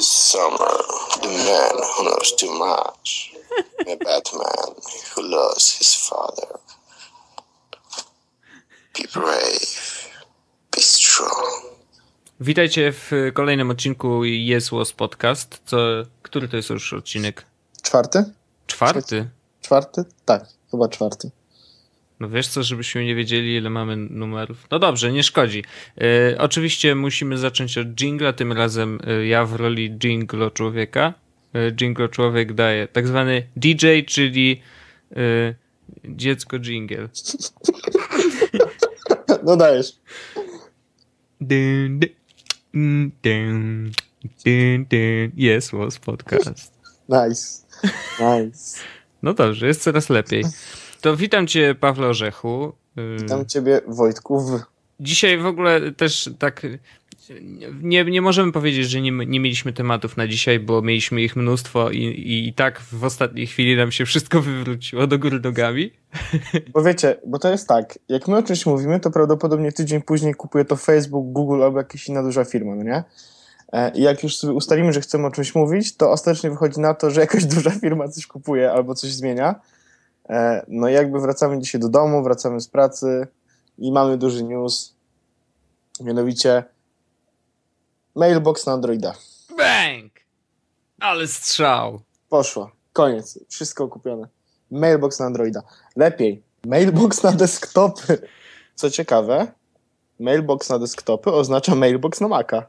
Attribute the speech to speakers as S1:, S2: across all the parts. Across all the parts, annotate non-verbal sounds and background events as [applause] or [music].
S1: this summer, the man who knows too much, [laughs] a Batman who lost his father. Be brave,
S2: be strong. Witajcie w kolejnym odcinku Jezłos Podcast. Co, który to jest już odcinek?
S1: Czwarty? Czwarty? Czwarty? Tak, chyba czwarty.
S2: No wiesz co, żebyśmy nie wiedzieli, ile mamy numerów. No dobrze, nie szkodzi. E, oczywiście musimy zacząć od jingla, tym razem e, ja w roli jinglo człowieka. Yy, jinglo człowiek daje tak zwany DJ, czyli dziecko jingle. [laughs] No dajesz. Yes, mm, was podcast. Nice. Nice. No dobrze, jest coraz lepiej. To witam cię, Pawle Orzechu. Y, witam
S1: ciebie, Wojtków.
S2: Dzisiaj w ogóle też tak nie, nie możemy powiedzieć, że nie, nie mieliśmy tematów na dzisiaj, bo mieliśmy ich mnóstwo i, i, i tak w ostatniej chwili nam się wszystko wywróciło do góry nogami.
S1: Bo wiecie, bo to jest tak, jak my o czymś mówimy, to prawdopodobnie tydzień później kupuje to Facebook, Google albo jakaś inna duża firma, no nie? E, I jak już sobie ustalimy, że chcemy o czymś mówić, to ostatecznie wychodzi na to, że jakaś [laughs] duża firma coś kupuje albo coś zmienia E, no i jakby wracamy dzisiaj do domu, wracamy z pracy i mamy duży news, mianowicie mailbox na Androida. Bang! Ale strzał! Poszło. Koniec. Wszystko kupione. Mailbox na Androida. Lepiej. Mailbox na desktopy. Co ciekawe, mailbox na desktopy oznacza mailbox na Maca.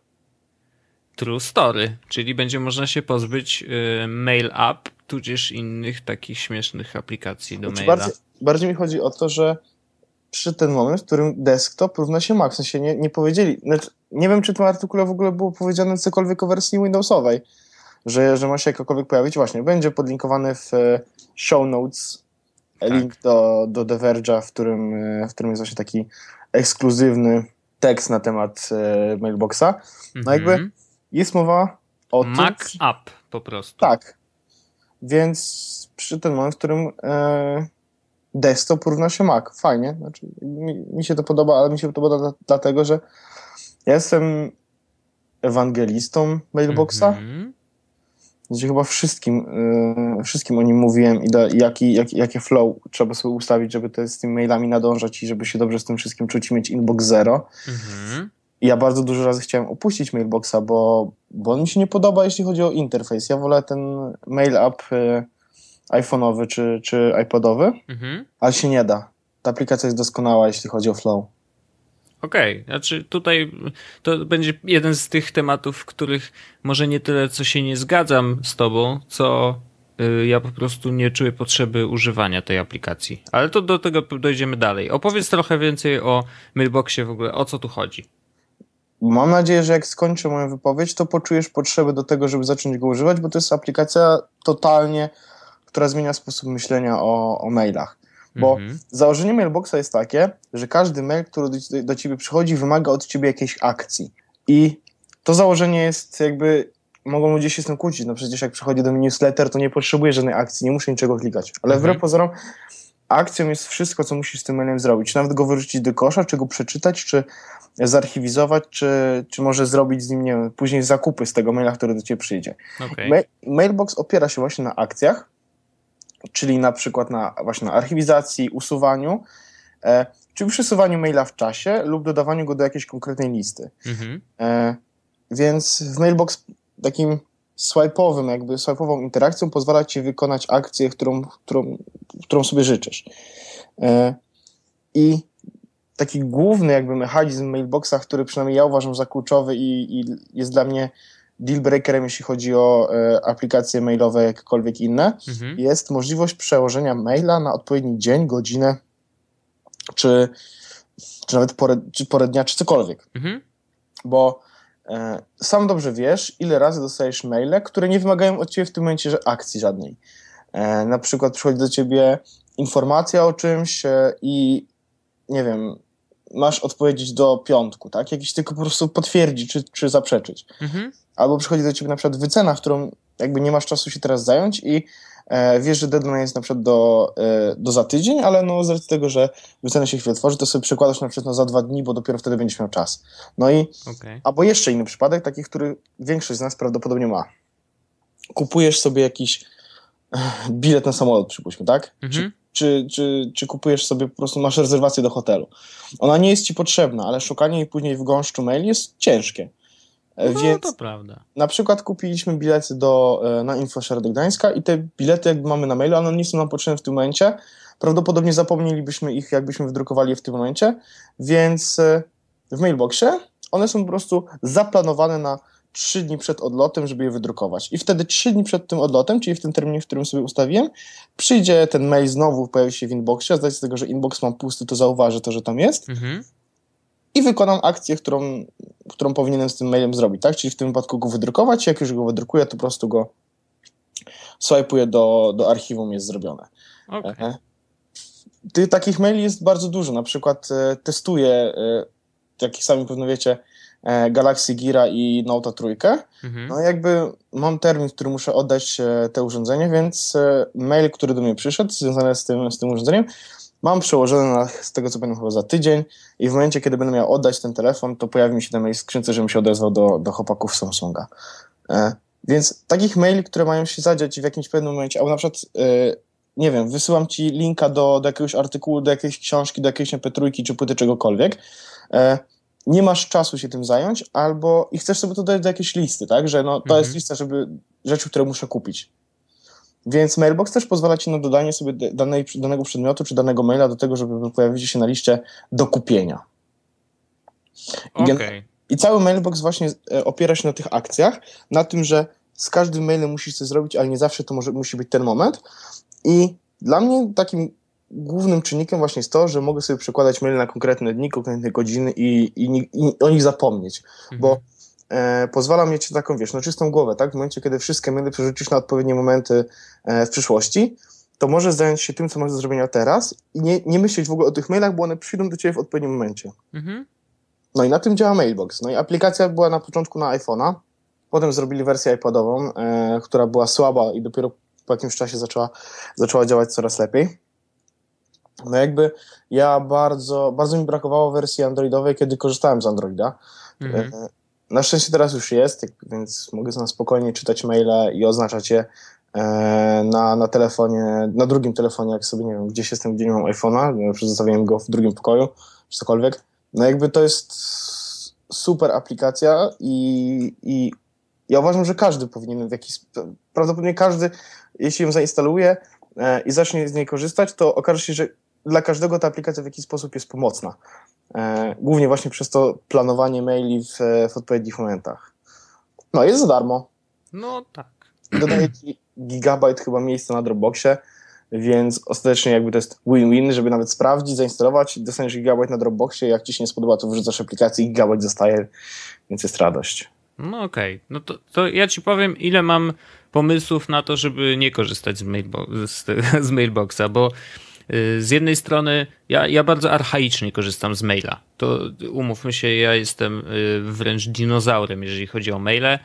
S2: True story, czyli będzie można się pozbyć yy, mail app tudzież innych takich śmiesznych aplikacji do znaczy, maila. Bardziej,
S1: bardziej mi chodzi o to, że przy ten moment, w którym desktop równa się Mac. W sensie nie, nie powiedzieli, znaczy, nie wiem, czy w tym artykule w ogóle było powiedziane cokolwiek o wersji Windowsowej, że, że ma się jakakolwiek pojawić. Właśnie, będzie podlinkowany w e, show notes tak. link do, do The Verge'a, w którym, e, w którym jest właśnie taki ekskluzywny tekst na temat e, mailboxa. No jakby mhm. jest mowa
S2: o Mac tym... App po prostu.
S1: Tak, więc przy ten moment, w którym e, desktop równa się Mac. Fajnie. Znaczy, mi, mi, się to podoba, ale mi się to podoba dlatego, że ja jestem ewangelistą mailboxa. Mm -hmm. chyba wszystkim, e, wszystkim o nim mówiłem i da, jaki, jak, jakie flow trzeba sobie ustawić, żeby te, z tymi mailami nadążać i żeby się dobrze z tym wszystkim czuć i mieć inbox zero.
S3: Mm -hmm
S1: ja bardzo dużo razy chciałem opuścić mailboxa, bo, bo on mi się nie podoba, jeśli chodzi o interfejs. Ja wolę ten mail app y, iPhone'owy czy, czy iPodowy, mhm. ale się nie da. Ta aplikacja jest doskonała, jeśli chodzi o flow.
S2: Okej, okay. znaczy tutaj to będzie jeden z tych tematów, w których może nie tyle co się nie zgadzam z tobą, co y, ja po prostu nie czuję potrzeby używania tej aplikacji. Ale to do tego dojdziemy dalej. Opowiedz trochę więcej o Mailboxie w ogóle, o co tu chodzi.
S1: Mam nadzieję, że jak skończę moją wypowiedź, to poczujesz potrzebę do tego, żeby zacząć go używać, bo to jest aplikacja totalnie, która zmienia sposób myślenia o, o mailach. Bo mhm. założenie mailboxa jest takie, że każdy mail, który do, do ciebie przychodzi, wymaga od ciebie jakiejś akcji. I to założenie jest jakby mogą ludzie się z tym kłócić. No przecież jak przychodzi do mnie newsletter, to nie potrzebuję żadnej akcji, nie muszę niczego klikać. Ale mhm. wbrew pozorom, akcją jest wszystko, co musisz z tym mailem zrobić. Nawet go wyrzucić do kosza, czy go przeczytać, czy zarchiwizować, czy, czy może zrobić z nim, nie wiem, później zakupy z tego maila, który do ciebie przyjdzie. Okay. Ma mailbox opiera się właśnie na akcjach, czyli na przykład na właśnie na archiwizacji, usuwaniu, e, czy przesuwaniu maila w czasie lub dodawaniu go do jakiejś konkretnej listy. Mhm. E, więc w mailbox takim swipe'owym, jakby swipe'ową interakcją pozwala ci wykonać akcję, którą, którą, którą sobie życzysz. E, I taki główny jakby mechanizm w mailboxach, który przynajmniej ja uważam za kluczowy i, i jest dla mnie deal breakerem, jeśli chodzi o e, aplikacje mailowe, jakiekolwiek inne, mhm. jest możliwość przełożenia maila na odpowiedni dzień, godzinę, czy, czy nawet porę, czy porę dnia, czy cokolwiek. Mhm. Bo e, sam dobrze wiesz, ile razy dostajesz maile, które nie wymagają od ciebie w tym momencie akcji żadnej. E, na przykład przychodzi do ciebie informacja o czymś e, i nie wiem, masz odpowiedzieć do piątku, tak? Jakiś tylko po prostu potwierdzić czy, czy zaprzeczyć. Mhm. Albo przychodzi do ciebie na przykład wycena, którą jakby nie masz czasu się teraz zająć i e, wiesz, że deadline jest na przykład do, e, do za tydzień, ale no z racji tego, że wycena się chwilę tworzy, to sobie przekładasz na przykład no, za dwa dni, bo dopiero wtedy będziesz miał czas. No i okay. albo jeszcze inny przypadek, taki, który większość z nas prawdopodobnie ma. Kupujesz sobie jakiś e, bilet na samolot, przypuśćmy, tak? Mhm. Czy czy, czy, czy kupujesz sobie po prostu, masz rezerwację do hotelu. Ona nie jest ci potrzebna, ale szukanie jej później w gąszczu mail jest ciężkie. E, no, Więc to prawda. Na przykład kupiliśmy bilety do, e, na InfoShare do Gdańska i te bilety jakby mamy na mailu, one nie są nam potrzebne w tym momencie. Prawdopodobnie zapomnielibyśmy ich, jakbyśmy wydrukowali je w tym momencie. Więc e, w mailboxie one są po prostu zaplanowane na trzy dni przed odlotem, żeby je wydrukować. I wtedy trzy dni przed tym odlotem, czyli w tym terminie, w którym sobie ustawiłem, przyjdzie ten mail znowu, pojawi się w inboxie, a z tego, że inbox mam pusty, to zauważy to, że tam jest. Mhm. I wykonam akcję, którą, którą powinienem z tym mailem zrobić, tak? Czyli w tym wypadku go wydrukować, jak już go wydrukuję, to po prostu go swipeuję do, do archiwum, jest zrobione. Okay. Ty, takich maili jest bardzo dużo. Na przykład e, testuję, e, jak sami pewno wiecie, E, Galaxy Gira i Note trójkę. Mhm. No jakby mam termin, w którym muszę oddać e, te urządzenie, więc e, mail, który do mnie przyszedł związany z tym, z tym urządzeniem, mam przełożony na, z tego co będę chyba za tydzień i w momencie, kiedy będę miał oddać ten telefon, to pojawi mi się na mojej skrzynce, żebym się odezwał do, do chłopaków Samsunga. Więc takich maili, które mają się zadziać w jakimś pewnym momencie, albo na przykład nie wiem, wysyłam ci linka do, do jakiegoś artykułu, do jakiejś książki, do jakiejś mp czy płyty czegokolwiek, nie masz czasu się tym zająć, albo i chcesz sobie to dać do jakiejś listy, tak? Że no, to jest mhm. lista, żeby rzeczy, które muszę kupić. Więc mailbox też pozwala ci na dodanie sobie danej, danego przedmiotu czy danego maila do tego, żeby pojawić się na liście do kupienia. I, okay. I cały mailbox właśnie e, opiera się na tych akcjach, na tym, że z każdym mailem musisz coś zrobić, ale nie zawsze to może, musi być ten moment. I dla mnie takim głównym czynnikiem właśnie jest to, że mogę sobie przekładać maile na konkretne dni, konkretne godziny i, i, i o nich zapomnieć, mhm. bo e, pozwala mieć taką, wiesz, no czystą głowę, tak? W momencie, kiedy wszystkie maile przerzucisz na odpowiednie momenty e, w przyszłości, to możesz zająć się tym, co masz do zrobienia teraz i nie, nie myśleć w ogóle o tych mailach, bo one przyjdą do ciebie w odpowiednim momencie. Mhm. No i na tym działa Mailbox. No i aplikacja była na początku na iPhone'a, potem zrobili wersję iPadową, e, która była słaba i dopiero po jakimś czasie zaczęła, zaczęła działać coraz lepiej. No jakby ja bardzo, bardzo mi brakowało wersji androidowej, kiedy korzystałem z Androida. Mhm. E, na szczęście teraz już jest, więc mogę na spokojnie czytać maile i oznaczać je e, na, na telefonie, na drugim telefonie, jak sobie nie wiem, gdzieś jestem, gdzie nie mam iPhone'a, e, zostawiłem go w drugim pokoju, czy cokolwiek. No jakby to jest super aplikacja i, i ja uważam, że każdy powinien w jakiś, prawdopodobnie każdy, jeśli ją zainstaluje i zacznie z niej korzystać, to okaże się, że dla każdego ta aplikacja w jakiś sposób jest pomocna. E, głównie właśnie przez to planowanie maili w, w odpowiednich momentach. No, jest za darmo. No tak. Dodaje ci gigabajt chyba miejsca na Dropboxie, więc ostatecznie jakby to jest win-win, żeby nawet sprawdzić, zainstalować, dostaniesz gigabajt na Dropboxie, jak ci się nie spodoba, to wrzucasz aplikację i gigabajt zostaje, więc jest radość.
S2: No okej, okay. no to, to ja ci powiem, ile mam pomysłów na to, żeby nie korzystać z, mailbo z, z mailboxa, bo Y, z jednej strony, ja, ja bardzo archaicznie korzystam z maila. To umówmy się, ja jestem y, wręcz dinozaurem, jeżeli chodzi o maile.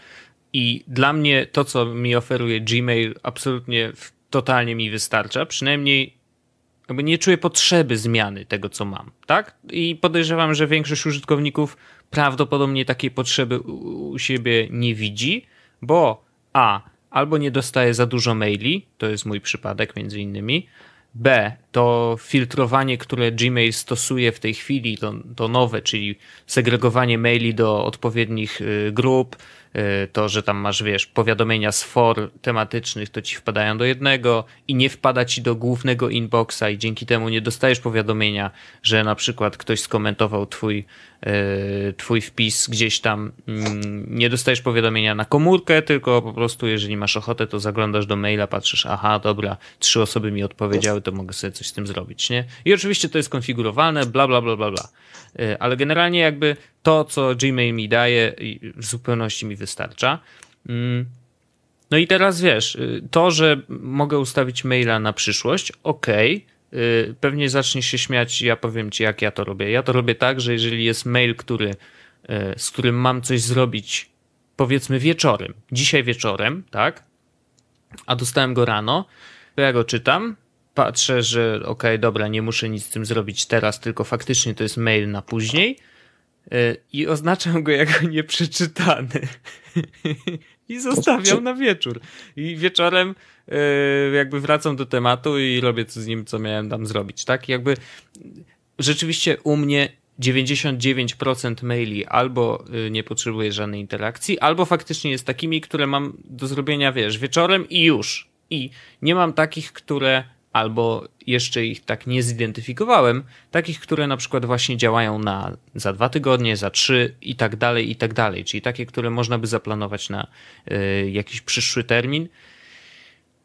S2: I dla mnie to, co mi oferuje Gmail, absolutnie totalnie mi wystarcza. Przynajmniej jakby nie czuję potrzeby zmiany tego, co mam, tak? I podejrzewam, że większość użytkowników prawdopodobnie takiej potrzeby u siebie nie widzi, bo a albo nie dostaje za dużo maili, to jest mój przypadek między innymi, B to filtrowanie, które Gmail stosuje w tej chwili, to, to nowe, czyli segregowanie maili do odpowiednich y, grup, Y, to, że tam masz, wiesz, powiadomienia z for tematycznych, to ci wpadają do jednego i nie wpada ci do głównego inboxa i dzięki temu nie dostajesz powiadomienia, że na przykład ktoś skomentował twój, y, twój wpis gdzieś tam. Mm, nie dostajesz powiadomienia na komórkę, tylko po prostu jeżeli masz ochotę, to zaglądasz do maila, patrzysz, aha, dobra, trzy osoby mi odpowiedziały, to mogę sobie coś z tym zrobić, nie? I oczywiście to jest konfigurowalne, bla, bla, bla, bla, bla. Y, ale generalnie jakby to, co Gmail mi daje, w zupełności mi wystarcza. Mm. No i teraz wiesz, y, to, że mogę ustawić maila na przyszłość, ok. Pewnie zaczniesz się śmiać, ja powiem ci, jak ja to robię. Ja to robię tak, że jeżeli jest mail, który, y, z którym mam coś zrobić, powiedzmy wieczorem, dzisiaj wieczorem, tak? A dostałem go rano, to ja go czytam, patrzę, że ok, dobra, nie muszę nic z tym zrobić teraz, tylko faktycznie to jest mail na później E, i oznaczam go jako nieprzeczytany. [laughs] I zostawiam na wieczór. I wieczorem e, jakby wracam do tematu i robię co z nim, co miałem tam zrobić, tak? Jakby rzeczywiście u mnie 99% maili albo e, nie potrzebuje żadnej interakcji, albo faktycznie jest takimi, które mam do zrobienia, wiesz, wieczorem i już. I nie mam takich, które albo jeszcze ich tak nie zidentyfikowałem, takich, które na przykład właśnie działają na za dwa tygodnie, za trzy i tak dalej, i tak dalej, czyli takie, które można by zaplanować na y, jakiś przyszły termin.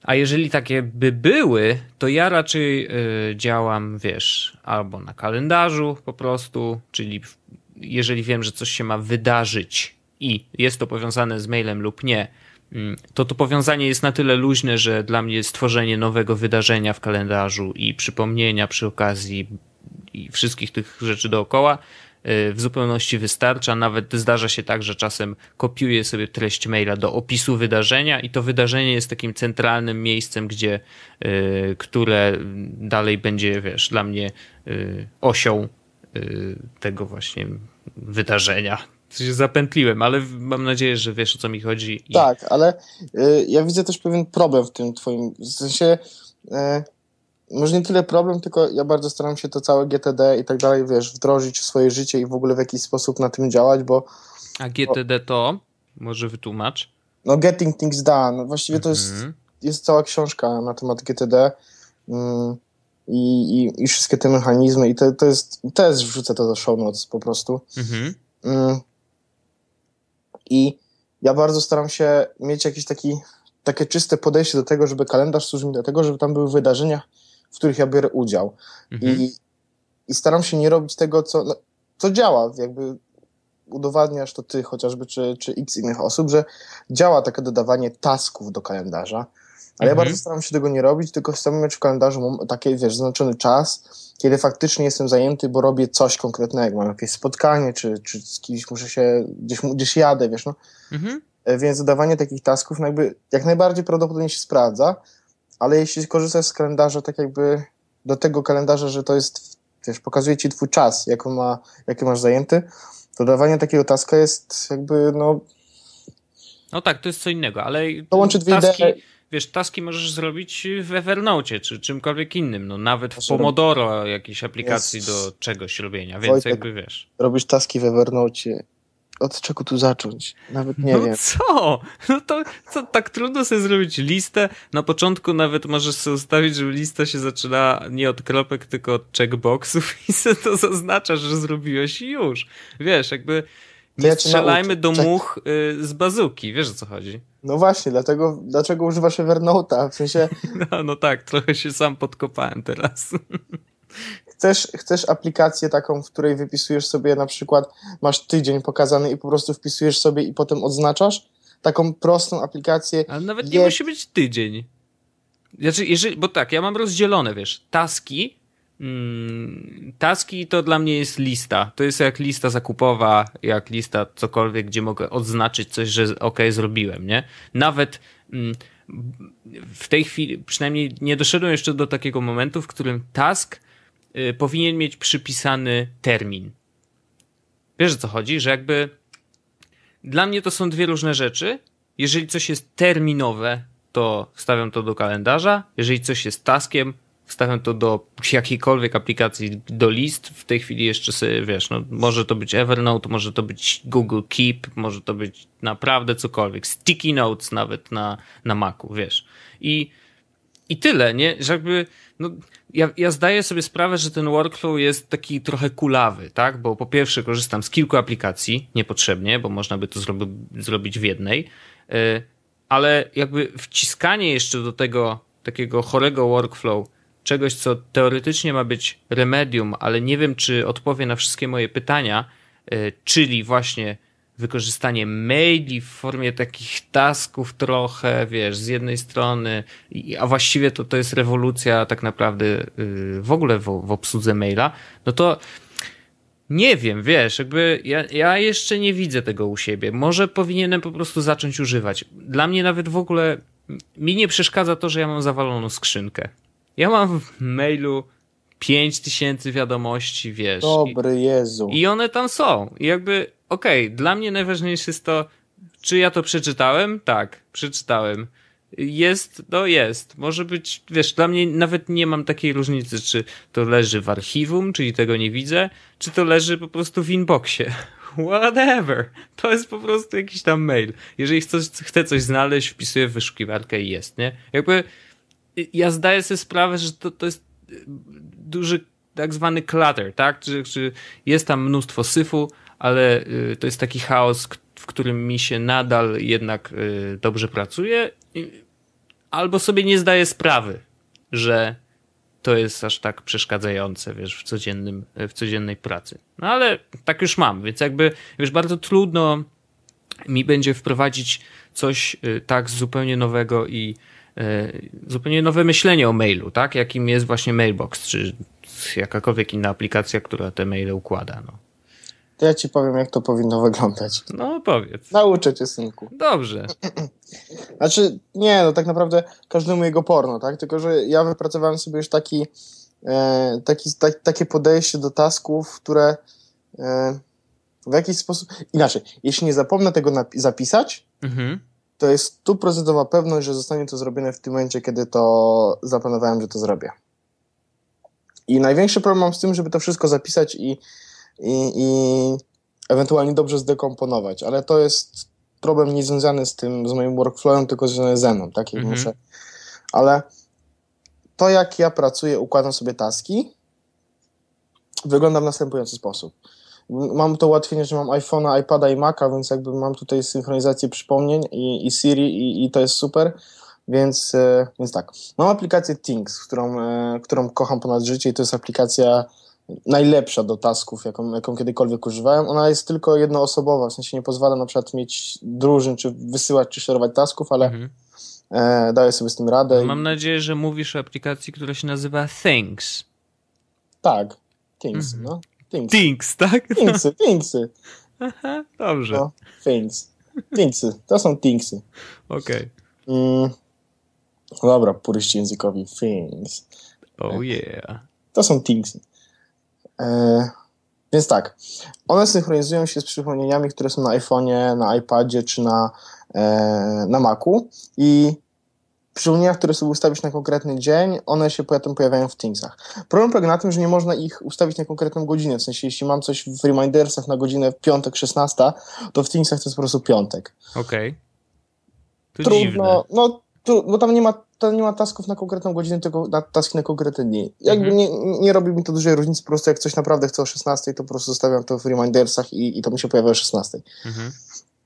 S2: A jeżeli takie by były, to ja raczej y, działam, wiesz, albo na kalendarzu po prostu, czyli jeżeli wiem, że coś się ma wydarzyć i jest to powiązane z mailem lub nie, Mm, to to powiązanie jest na tyle luźne, że dla mnie stworzenie nowego wydarzenia w kalendarzu i przypomnienia przy okazji i wszystkich tych rzeczy dookoła y, w zupełności wystarcza. Nawet zdarza się tak, że czasem kopiuję sobie treść maila do opisu wydarzenia i to wydarzenie jest takim centralnym miejscem, gdzie, y, które dalej będzie, wiesz, dla mnie y, osią tego właśnie wydarzenia, się zapętliłem, ale mam nadzieję, że wiesz o co mi chodzi. I...
S1: Tak, ale y, ja widzę też pewien problem w tym twoim, w sensie y, może nie tyle problem, tylko ja bardzo staram się to całe GTD i tak dalej, wiesz, wdrożyć w swoje życie i w ogóle w jakiś sposób na tym działać, bo... A GTD to? Może wytłumacz? No Getting Things Done, właściwie mm -hmm. to jest, mhm. jest cała książka na temat GTD, mm. I, i, i, wszystkie te mechanizmy i to, to jest, też wrzucę to do show notes po prostu. Mhm. Mm, i ja bardzo staram się mieć jakieś taki, takie czyste podejście do tego, żeby kalendarz służył mi do tego, żeby tam były wydarzenia, w których ja biorę udział. Mhm. I, I staram się nie robić tego, co, no, co działa. Jakby udowadniasz to ty chociażby, czy, czy x innych osób, że działa takie dodawanie tasków do kalendarza. Ale mhm. ja bardzo staram się tego nie robić, tylko chcę mieć w kalendarzu taki, wiesz, znaczony czas, kiedy faktycznie jestem zajęty, bo robię coś konkretnego, mam jakieś spotkanie, czy, czy z kimś muszę się, gdzieś, gdzieś jadę, wiesz, no. Mhm. E, więc dodawanie takich tasków no jakby jak najbardziej prawdopodobnie się sprawdza, ale jeśli korzystasz z kalendarza tak jakby do tego kalendarza, że to jest, wiesz, pokazuje ci twój czas, jak ma, jaki masz zajęty, to dawanie takiego taska jest jakby, no...
S2: No tak, to jest co innego, ale... To łączy dwie taski... idee wiesz, taski możesz zrobić w Evernote czy czymkolwiek innym, no nawet w znaczy, Pomodoro jakiejś aplikacji jest... do czegoś robienia, więc Wojtek, jakby
S1: wiesz. Robisz taski w Evernote od czego tu zacząć? Nawet nie no wiem.
S2: co? No to co, tak trudno sobie zrobić listę. Na początku nawet możesz sobie ustawić, żeby lista się zaczynała nie od kropek, tylko od checkboxów [laughs] i sobie to zaznaczasz, że zrobiłeś i już. Wiesz, jakby nie ja strzelajmy do much y, z bazuki, wiesz o co chodzi.
S1: No właśnie, dlatego, dlaczego używasz Evernota? W sensie... [laughs] No, no
S2: tak, trochę się sam podkopałem teraz.
S1: [laughs] Chcesz, chcesz aplikację taką, w której wypisujesz sobie na przykład, masz tydzień pokazany i po prostu wpisujesz sobie i potem odznaczasz? Taką prostą aplikację. Ale nawet nie je... musi być tydzień.
S2: Znaczy, jeżeli, bo tak, ja mam rozdzielone, wiesz, taski Mm, taski to dla mnie jest lista. To jest jak lista zakupowa, jak lista cokolwiek, gdzie mogę odznaczyć coś, że ok, zrobiłem, nie? Nawet mm, w tej chwili, przynajmniej nie doszedłem jeszcze do takiego momentu, w którym task y, powinien mieć przypisany termin. Wiesz o co chodzi? Że jakby dla mnie to są dwie różne rzeczy. Jeżeli coś jest terminowe, to wstawiam to do kalendarza. Jeżeli coś jest taskiem, stawiam to do jakiejkolwiek aplikacji, do list, w tej chwili jeszcze sobie, wiesz, no, może to być Evernote, może to być Google Keep, może to być naprawdę cokolwiek, Sticky Notes nawet na, na Macu, wiesz. I, i tyle, nie? Że jakby, no, ja, ja zdaję sobie sprawę, że ten workflow jest taki trochę kulawy, tak? Bo po pierwsze korzystam z kilku aplikacji niepotrzebnie, bo można by to zrobi, zrobić w jednej, y, ale jakby wciskanie jeszcze do tego takiego chorego workflow czegoś, co teoretycznie ma być remedium, ale nie wiem, czy odpowie na wszystkie moje pytania, e, czyli właśnie wykorzystanie maili w formie takich tasków trochę, wiesz, z jednej strony, a właściwie to, to jest rewolucja tak naprawdę y, w ogóle w, w obsłudze maila, no to nie wiem, wiesz, jakby ja, ja jeszcze nie widzę tego u siebie. Może powinienem po prostu zacząć używać. Dla mnie nawet w ogóle mi nie przeszkadza to, że ja mam zawaloną skrzynkę. Ja mam w mailu 5000 wiadomości, wiesz. Dobry Jezu. I one tam są. I jakby, okej, okay, dla mnie najważniejsze jest to, czy ja to przeczytałem? Tak, przeczytałem. Jest, no jest. Może być, wiesz, dla mnie nawet nie mam takiej różnicy, czy to leży w archiwum, czyli tego nie widzę, czy to leży po prostu w inboxie. [laughs] Whatever. To jest po prostu jakiś tam mail. Jeżeli chcę coś znaleźć, wpisuję w wyszukiwarkę i jest, nie? Jakby ja zdaję sobie sprawę, że to, to jest y, duży tak zwany clutter, tak? Czy, czy jest tam mnóstwo syfu, ale y, to jest taki chaos, w którym mi się nadal jednak y, dobrze pracuje, albo sobie nie zdaję sprawy, że to jest aż tak przeszkadzające, wiesz, w, codziennym, w codziennej pracy. No ale tak już mam, więc jakby, wiesz, bardzo trudno mi będzie wprowadzić coś tak zupełnie nowego i E, zupełnie nowe myślenie o mailu, tak? Jakim jest właśnie Mailbox, czy jakakolwiek inna aplikacja, która te maile układa. No.
S1: To ja ci powiem, jak to powinno wyglądać. No powiedz. Nauczę cię, synku. Dobrze. [clears throat] znaczy, nie, no tak naprawdę każdemu jego porno, tak? Tylko, że ja wypracowałem sobie już taki, e, taki takie podejście do tasków, które e, w jakiś sposób... Inaczej, jeśli nie zapomnę tego zapisać, mhm to jest stuprocentowa pewność, że zostanie to zrobione w tym momencie, kiedy to zaplanowałem, że to zrobię. I największy problem mam z tym, żeby to wszystko zapisać i, i, i ewentualnie dobrze zdekomponować, ale to jest problem niezwiązany z tym, z moim workflowem, tylko związany ze mną, tak? Mhm. Muszę. Ale to, jak ja pracuję, układam sobie taski, wygląda w następujący sposób mam to ułatwienie, że mam iPhone'a, iPada i Maca, więc jakby mam tutaj synchronizację przypomnień i, i Siri i, i to jest super. Więc, e, więc tak, mam aplikację Things, którą, e, którą kocham ponad życie i to jest aplikacja najlepsza do tasków, jaką, jaką kiedykolwiek używałem. Ona jest tylko jednoosobowa, w sensie nie pozwala na przykład mieć drużyn, czy wysyłać, czy szerować tasków, ale mhm. e, daję sobie z tym radę. Mam i...
S2: nadzieję, że mówisz o aplikacji, która się nazywa Things. Tak, Things, mhm. no. Things. Things,
S1: tak? Thingsy, no. [laughs] thingsy. Aha, dobrze. No, things. Thingsy, to są thingsy. Okej. Okay. Mm, dobra, puryści językowi. Things. Oh yeah. To są thingsy. E, więc tak, one synchronizują się z przypomnieniami, które są na iPhone'ie, na iPadzie czy na, e, na Macu i przyłniach, które sobie ustawić na konkretny dzień, one się potem pojawiają w Teamsach. Problem polega na tym, że nie można ich ustawić na konkretną godzinę, w sensie jeśli mam coś w Remindersach na godzinę piątek 16, to w Teamsach to jest po prostu piątek. Okej.
S3: Okay.
S2: Trudno, dziwne.
S1: no tu, bo tam nie ma, tam nie ma tasków na konkretną godzinę, tylko na taski na konkretne dni. Jakby mhm. nie, nie robi mi to dużej różnicy, po prostu jak coś naprawdę chcę o 16, to po prostu zostawiam to w Remindersach i, i to mi się pojawia o 16. Mhm.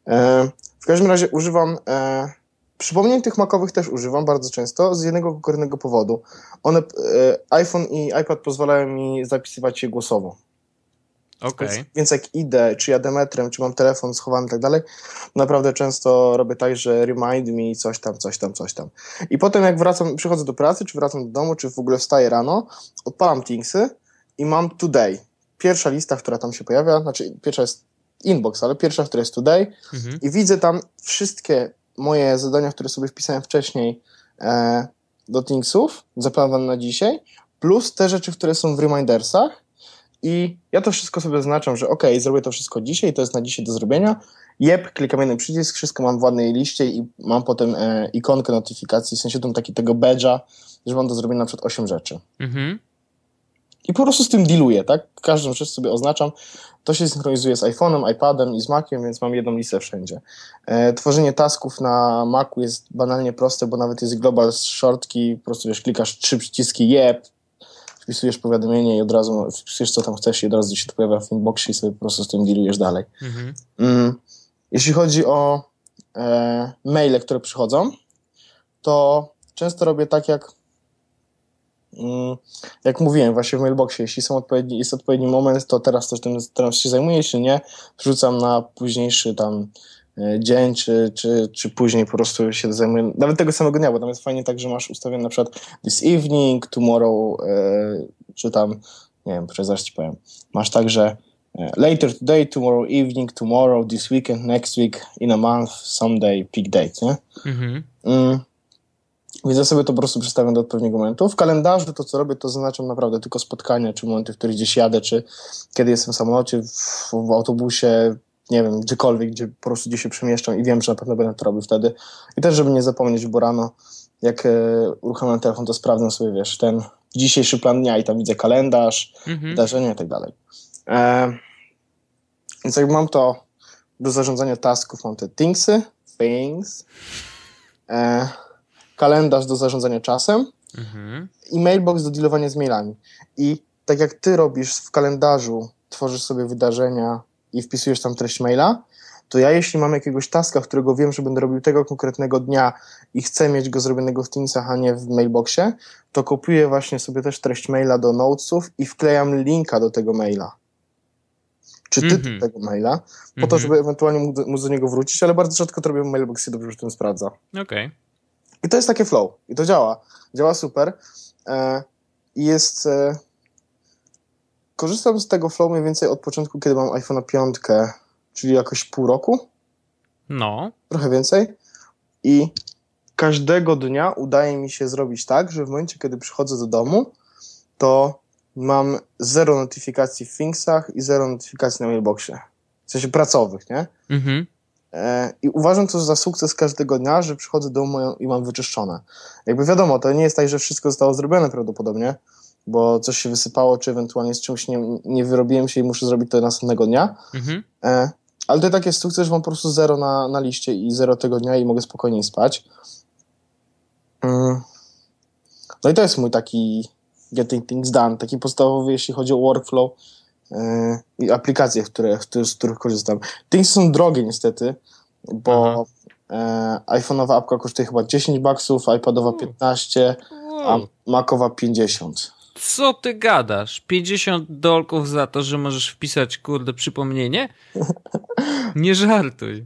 S1: E, w każdym razie używam... E, Przypomnień tych makowych też używam bardzo często z jednego konkretnego powodu. One, e, iPhone i iPad pozwalają mi zapisywać je głosowo. Okay. Więc, więc jak idę, czy jadę metrem, czy mam telefon schowany i tak dalej, naprawdę często robię tak, że remind me coś tam, coś tam, coś tam. I potem jak wracam, przychodzę do pracy, czy wracam do domu, czy w ogóle wstaję rano, odpalam Thingsy i mam today. Pierwsza lista, która tam się pojawia, znaczy pierwsza jest inbox, ale pierwsza, która jest today mhm. i widzę tam wszystkie moje zadania, które sobie wpisałem wcześniej e, do Thingsów, zaplanowane na dzisiaj, plus te rzeczy, które są w Remindersach i ja to wszystko sobie zaznaczam, że ok, zrobię to wszystko dzisiaj, to jest na dzisiaj do zrobienia, jep, klikam jeden przycisk, wszystko mam w ładnej liście i mam potem e, ikonkę notyfikacji, w sensie tam taki tego badge'a, że mam do zrobienia na przykład 8 rzeczy. Mhm i po prostu z tym dealuję, tak? Każdą rzecz sobie oznaczam. To się synchronizuje z iPhone'em, iPadem i z Maciem, więc mam jedną listę wszędzie. E, tworzenie tasków na Macu jest banalnie proste, bo nawet jest global shortki, po prostu wiesz, klikasz trzy przyciski, jeb, wpisujesz powiadomienie i od razu wpisujesz co tam chcesz i od razu się to pojawia w inboxie i sobie po prostu z tym dealujesz dalej. Mhm. Mm, jeśli chodzi o e, maile, które przychodzą, to często robię tak jak jak mówiłem właśnie w mailboxie, jeśli są odpowiedni, jest odpowiedni moment, to teraz też tym teraz się zajmuję, jeśli nie, wrzucam na późniejszy tam e, dzień, czy, czy, czy później po prostu się zajmuję, nawet tego samego dnia, bo tam jest fajnie tak, że masz ustawione na przykład this evening, tomorrow, e, czy tam, nie wiem, zaraz ci powiem, masz także e, later today, tomorrow evening, tomorrow, this weekend, next week, in a month, someday, peak date, nie? Mhm. Mm więc ja sobie to po prostu przestawiam do odpowiedniego momentu. W kalendarzu to, co robię, to zaznaczam naprawdę tylko spotkania, czy momenty, w których gdzieś jadę, czy kiedy jestem w samolocie, w, w autobusie, nie wiem, gdziekolwiek, gdzie po prostu gdzieś się przemieszczam i wiem, że na pewno będę to robił wtedy. I też, żeby nie zapomnieć, bo rano, jak e, uruchamiam telefon, to sprawdzam sobie, wiesz, ten dzisiejszy plan dnia i tam widzę kalendarz,
S3: mhm. wydarzenia
S1: i tak dalej. E, więc jak mam to do zarządzania tasków, mam te thingsy, things, e, kalendarz do zarządzania czasem mhm. i mailbox do dealowania z mailami. I tak jak ty robisz w kalendarzu, tworzysz sobie wydarzenia i wpisujesz tam treść maila, to ja jeśli mam jakiegoś taska, którego wiem, że będę robił tego konkretnego dnia i chcę mieć go zrobionego w Teamsach, a nie w mailboxie, to kopiuję właśnie sobie też treść maila do notesów i wklejam linka do tego maila. Czy tytuł mm -hmm. tego maila, po mm -hmm. to, mhm. żeby ewentualnie móc do, móc do, niego wrócić, ale bardzo rzadko to robię w mailboxie, dobrze, że tym sprawdza. Okej. Okay. I to jest takie flow. I to działa. Działa super. E, I jest. E, korzystam z tego flow mniej więcej od początku, kiedy mam iPhone 5, czyli jakoś pół roku. No. Trochę więcej. I każdego dnia udaje mi się zrobić tak, że w momencie, kiedy przychodzę do domu, to mam zero notyfikacji w Thingsach i zero notyfikacji na mailboxie. W sensie pracowych, nie? Mhm. E, I uważam to za sukces każdego dnia, że przychodzę do domu i mam wyczyszczone. Jakby wiadomo, to nie jest tak, że wszystko zostało zrobione prawdopodobnie, bo coś się wysypało, czy ewentualnie z czymś nie, nie wyrobiłem się i muszę zrobić to następnego dnia. Mhm. E, ale to tak jest sukces, że mam po prostu zero na, na liście i zero tego dnia i mogę spokojniej spać. Mm. No i to jest mój taki getting things done, taki podstawowy, jeśli chodzi o workflow, E, i aplikacje, które, z których korzystam. Te są drogie niestety, bo e, iPhone'owa apka kosztuje chyba 10 baksów, iPadowa 15, a Macowa 50.
S2: Co ty gadasz? 50 dolków za to, że możesz wpisać, kurde, przypomnienie? [laughs] Nie żartuj.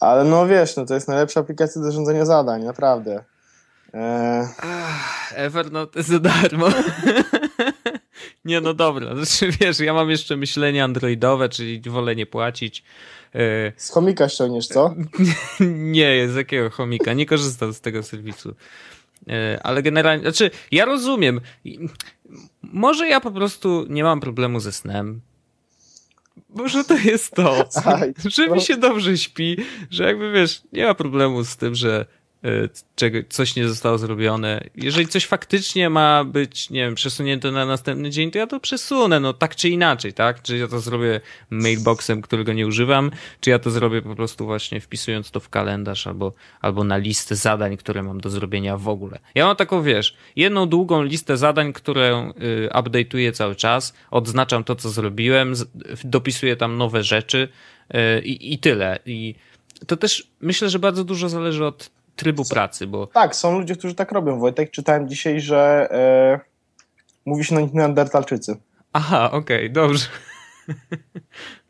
S1: Ale no wiesz, no to jest najlepsza aplikacja do rządzenia zadań, naprawdę. Eee... Ach,
S2: no, za darmo. [laughs] Nie, no dobra, [laughs] znaczy wiesz, ja mam jeszcze myślenie androidowe, czyli wolę nie płacić. E, z chomika ściągniesz, co? [laughs] nie, z jakiego chomika, nie korzystam z tego serwisu. E, ale generalnie, znaczy ja rozumiem, może ja po prostu nie mam problemu ze snem, może to jest to, [laughs] Aj, że mi no. się dobrze śpi, że jakby wiesz, nie ma problemu z tym, że Y, coś nie zostało zrobione. Jeżeli coś faktycznie ma być, nie wiem, przesunięte na następny dzień, to ja to przesunę, no tak czy inaczej, tak? Czy ja to zrobię mailboxem, którego nie używam, czy ja to zrobię po prostu właśnie wpisując to w kalendarz albo, albo na listę zadań, które mam do zrobienia w ogóle. Ja mam taką, wiesz, jedną długą listę zadań, którą y, update'uję cały czas, odznaczam to, co zrobiłem, dopisuję tam nowe rzeczy y, i tyle. I to też myślę, że bardzo dużo zależy od trybu pracy. Bo...
S1: Tak, są ludzie, którzy tak robią. Wojtek, czytałem dzisiaj, że e, mówi się na nich Neandertalczycy.
S2: Aha, okej, okay, dobrze.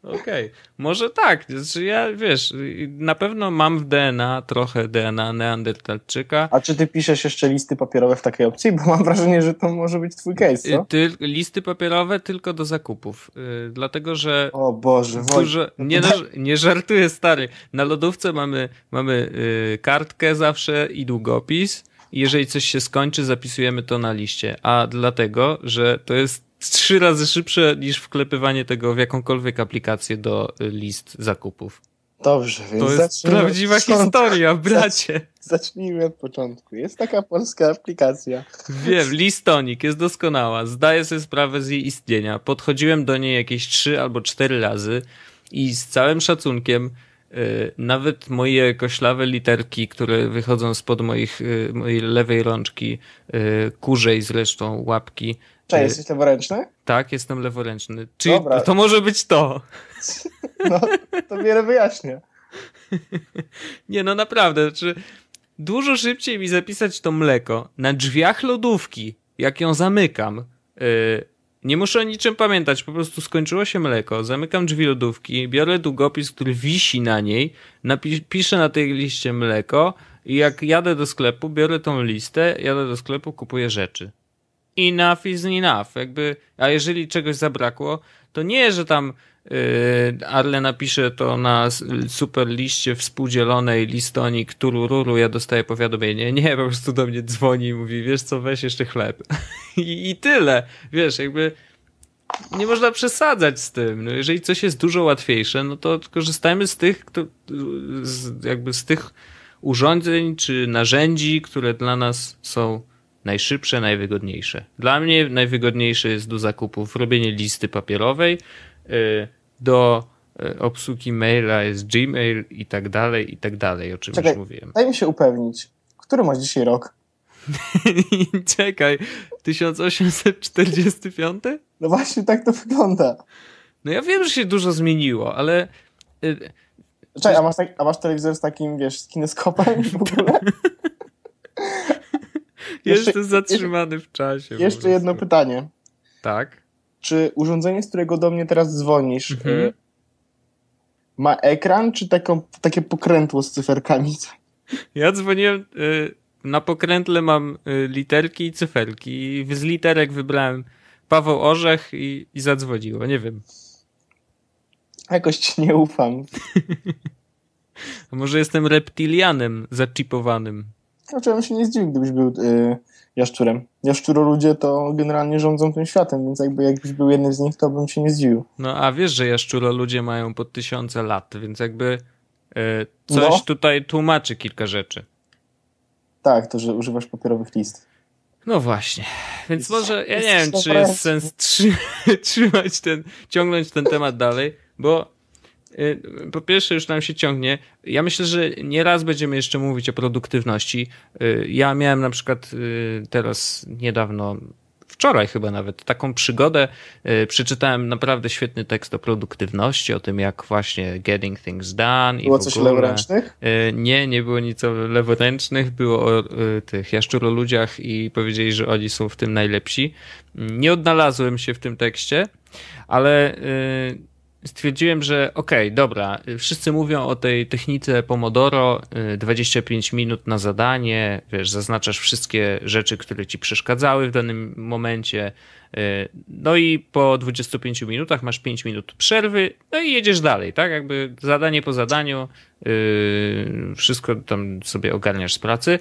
S2: Okej, okay. może tak. Znaczy ja, wiesz, na pewno mam w DNA trochę DNA neandertalczyka.
S1: A czy ty piszesz jeszcze listy papierowe w takiej opcji? Bo mam wrażenie, że to może być twój case, co? Y, no.
S2: Ty, listy papierowe tylko do zakupów. Y, dlatego, że...
S1: O Boże, duże, no nie, tak.
S2: nie żartuję, stary. Na lodówce mamy, mamy y, kartkę zawsze i długopis. Jeżeli coś się skończy, zapisujemy to na liście. A dlatego, że to jest trzy razy szybsze niż wklepywanie tego w jakąkolwiek aplikację do y, list zakupów.
S1: Dobrze, więc To jest prawdziwa historia, [laughs] bracie. Zacznijmy od początku. Jest taka polska aplikacja.
S2: Wiem, listonik jest doskonała. Zdaję sobie sprawę z jej istnienia. Podchodziłem do niej jakieś trzy albo cztery razy i z całym szacunkiem y, nawet moje koślawe literki, które wychodzą spod moich, y, mojej lewej rączki, kurzej zresztą łapki, Cześć, y, jesteś leworęczny? Tak, jestem leworęczny. Czyli Dobra. to może być to. [laughs]
S1: No, to wiele wyjaśnia. [laughs] Nie,
S2: no naprawdę, Czy znaczy, dużo szybciej mi zapisać to mleko na drzwiach lodówki, jak ją zamykam. Y, nie muszę o niczym pamiętać, po prostu skończyło się mleko, zamykam drzwi lodówki, biorę długopis, który wisi na niej, napiszę na tej liście mleko i jak jadę do sklepu, biorę tą listę, jadę do sklepu, kupuję rzeczy enough is enough. Jakby, a jeżeli czegoś zabrakło, to nie, że tam yy, Arle napisze to na super liście współdzielonej listoni, którą ruru ja dostaję powiadomienie. Nie, po prostu do mnie dzwoni i mówi, wiesz co, weź jeszcze chleb. [laughs] I, I, tyle. Wiesz, jakby nie można przesadzać z tym. No, jeżeli coś jest dużo łatwiejsze, no to korzystajmy z tych, kto, z, jakby z tych urządzeń czy narzędzi, które dla nas są najszybsze, najwygodniejsze. Dla mnie najwygodniejsze jest do zakupów robienie listy papierowej, y, do y, obsługi maila jest Gmail i tak dalej, i tak dalej, o czym Czekaj, już mówiłem.
S1: Daj mi się upewnić, który masz dzisiaj rok?
S2: [laughs] Czekaj,
S1: 1845? No właśnie tak to wygląda. No ja wiem, że się dużo zmieniło, ale... Y, Czekaj, a masz, tak, a masz telewizor z takim, wiesz, z kineskopem w ogóle? [laughs] Jeszcze zatrzymany w czasie. Jeszcze jedno pytanie. Tak. Czy urządzenie, z którego do mnie teraz dzwonisz, y, mhm. ma ekran, czy taką, takie pokrętło z cyferkami?
S2: Ja dzwoniłem. Y, na pokrętle mam y, literki i cyferki. I z literek wybrałem Paweł Orzech i, i zadzwoniło. Nie wiem.
S1: Jakoś ci nie ufam. [laughs]
S2: może jestem reptilianem zaczipowanym.
S1: Znaczy, bym się nie zdziwił, gdybyś był y, jaszczurem. Jaszczuro ludzie to generalnie rządzą tym światem, więc jakby jakbyś był jednym z nich, to bym się nie zdziwił.
S2: No a wiesz, że jaszczuro ludzie mają po tysiące lat, więc jakby y, coś no. tutaj tłumaczy kilka
S1: rzeczy. Tak, to, że używasz papierowych list. No właśnie,
S2: więc jest, może ja nie wiem, czy jest sens trzy, [laughs] trzymać ten, ciągnąć ten temat dalej, bo Y, po pierwsze już nam się ciągnie. Ja myślę, że nieraz będziemy jeszcze mówić o produktywności. Y, ja miałem na przykład y, teraz niedawno, wczoraj chyba nawet, taką przygodę. Przeczytałem naprawdę świetny tekst o produktywności, o tym jak właśnie getting things done. Było i coś leworęcznych? Nie, nie było nic o leworęcznych. Było o tych jaszczuroludziach i powiedzieli, że oni są w tym najlepsi. Nie odnalazłem się w tym tekście, ale stwierdziłem, że okej, okay, dobra, wszyscy mówią o tej technice Pomodoro, 25 y, minut na zadanie, wiesz, zaznaczasz wszystkie rzeczy, które ci przeszkadzały w danym momencie, y, no i po 25 minutach masz 5 minut przerwy, no i jedziesz dalej, tak, jakby zadanie po zadaniu, y, wszystko tam sobie ogarniasz z pracy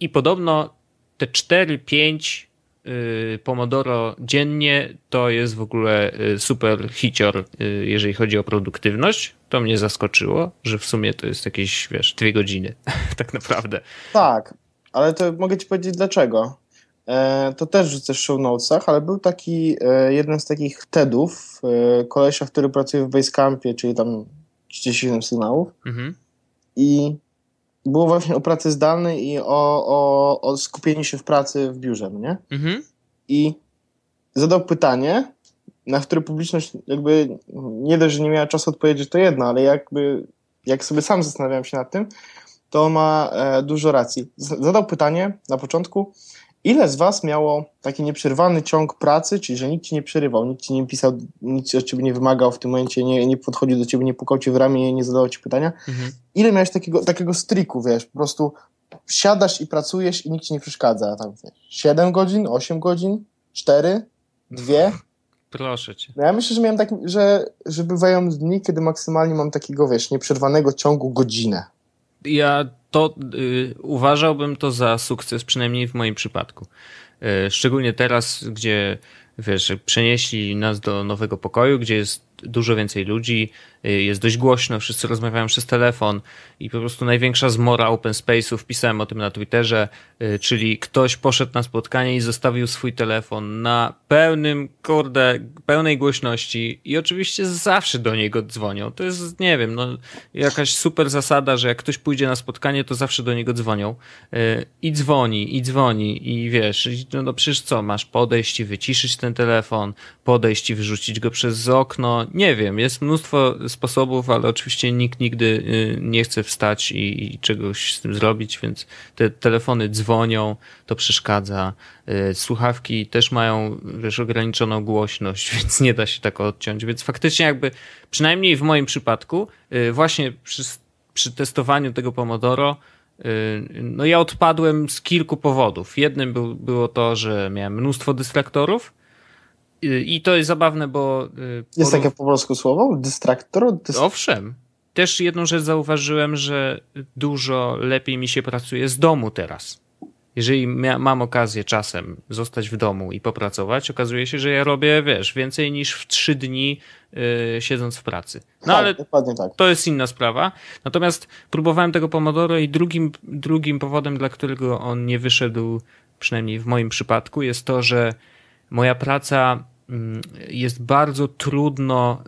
S2: i podobno te 4-5 Y, Pomodoro dziennie to jest w ogóle y, super hicior, y, jeżeli chodzi o produktywność. To mnie zaskoczyło, że w sumie to jest jakieś, wiesz, dwie godziny, [laughs] tak naprawdę.
S1: Tak, ale to mogę ci powiedzieć dlaczego. E, to też rzucę w show notesach, ale był taki, e, jeden z takich TEDów, e, kolesia, który pracuje w Basecampie, czyli tam 37 sygnałów. Mhm. I było właśnie o pracy zdalnej i o, o, o skupieniu się w pracy w biurze, no nie? Mhm. I zadał pytanie, na które publiczność jakby nie dość, że nie miała czasu odpowiedzieć, to jedno, ale jakby jak sobie sam zastanawiałem się nad tym, to ma e, dużo racji. Zadał pytanie na początku, Ile z Was miało taki nieprzerwany ciąg pracy, czyli że nikt ci nie przerywał, nikt ci nie pisał, nikt od ciebie nie wymagał w tym momencie, nie, nie podchodził do ciebie, nie pukał ci w ramię, nie zadawał ci pytania? Mhm. Ile miałeś takiego, takiego striku, wiesz, po prostu siadasz i pracujesz i nikt ci nie przeszkadza? Tam, wiesz, 7 godzin, 8 godzin, 4, 2?
S2: Proszę cię.
S1: No ja myślę, że miałem tak, że, że bywają dni, kiedy maksymalnie mam takiego, wiesz, nieprzerwanego ciągu godzinę
S2: ja to y, uważałbym to za sukces, przynajmniej w moim przypadku. Y, szczególnie teraz, gdzie wiesz, przenieśli nas do nowego pokoju, gdzie jest dużo więcej ludzi, y, jest dość głośno, wszyscy rozmawiają przez telefon i po prostu największa zmora open space'ów, pisałem o tym na Twitterze, y, czyli ktoś poszedł na spotkanie i zostawił swój telefon na pełnym, kurde, pełnej głośności i oczywiście zawsze do niego dzwonią. To jest, nie wiem, no, jakaś super zasada, że jak ktoś pójdzie na spotkanie, to zawsze do niego dzwonią y, i dzwoni, i dzwoni i wiesz, no, no przecież co, masz podejść i wyciszyć ten telefon, podejść i wyrzucić go przez okno, nie wiem, jest mnóstwo sposobów, ale oczywiście nikt nigdy y, nie chce wstać i, i czegoś z tym zrobić, więc te telefony dzwonią, to przeszkadza. Y, słuchawki też mają wiesz, ograniczoną głośność, [laughs] więc nie da się tak odciąć. Więc faktycznie, jakby przynajmniej w moim przypadku, y, właśnie przy, przy testowaniu tego Pomodoro. No ja odpadłem z kilku powodów. Jednym był, było to, że miałem mnóstwo dystraktorów, Y, I to jest zabawne, bo. Y, jest takie
S1: po polsku słowo? Dystraktor? Dyst... Owszem.
S2: Też jedną rzecz zauważyłem, że dużo lepiej mi się pracuje z domu teraz. Jeżeli mam okazję czasem zostać w domu i popracować, okazuje się, że ja robię, wiesz, więcej niż w trzy dni yy, siedząc w pracy. No tak, ale tak. to jest inna sprawa. Natomiast próbowałem tego Pomodoro i drugim, drugim powodem, dla którego on nie wyszedł, przynajmniej w moim przypadku, jest to, że moja praca Y, jest bardzo trudno,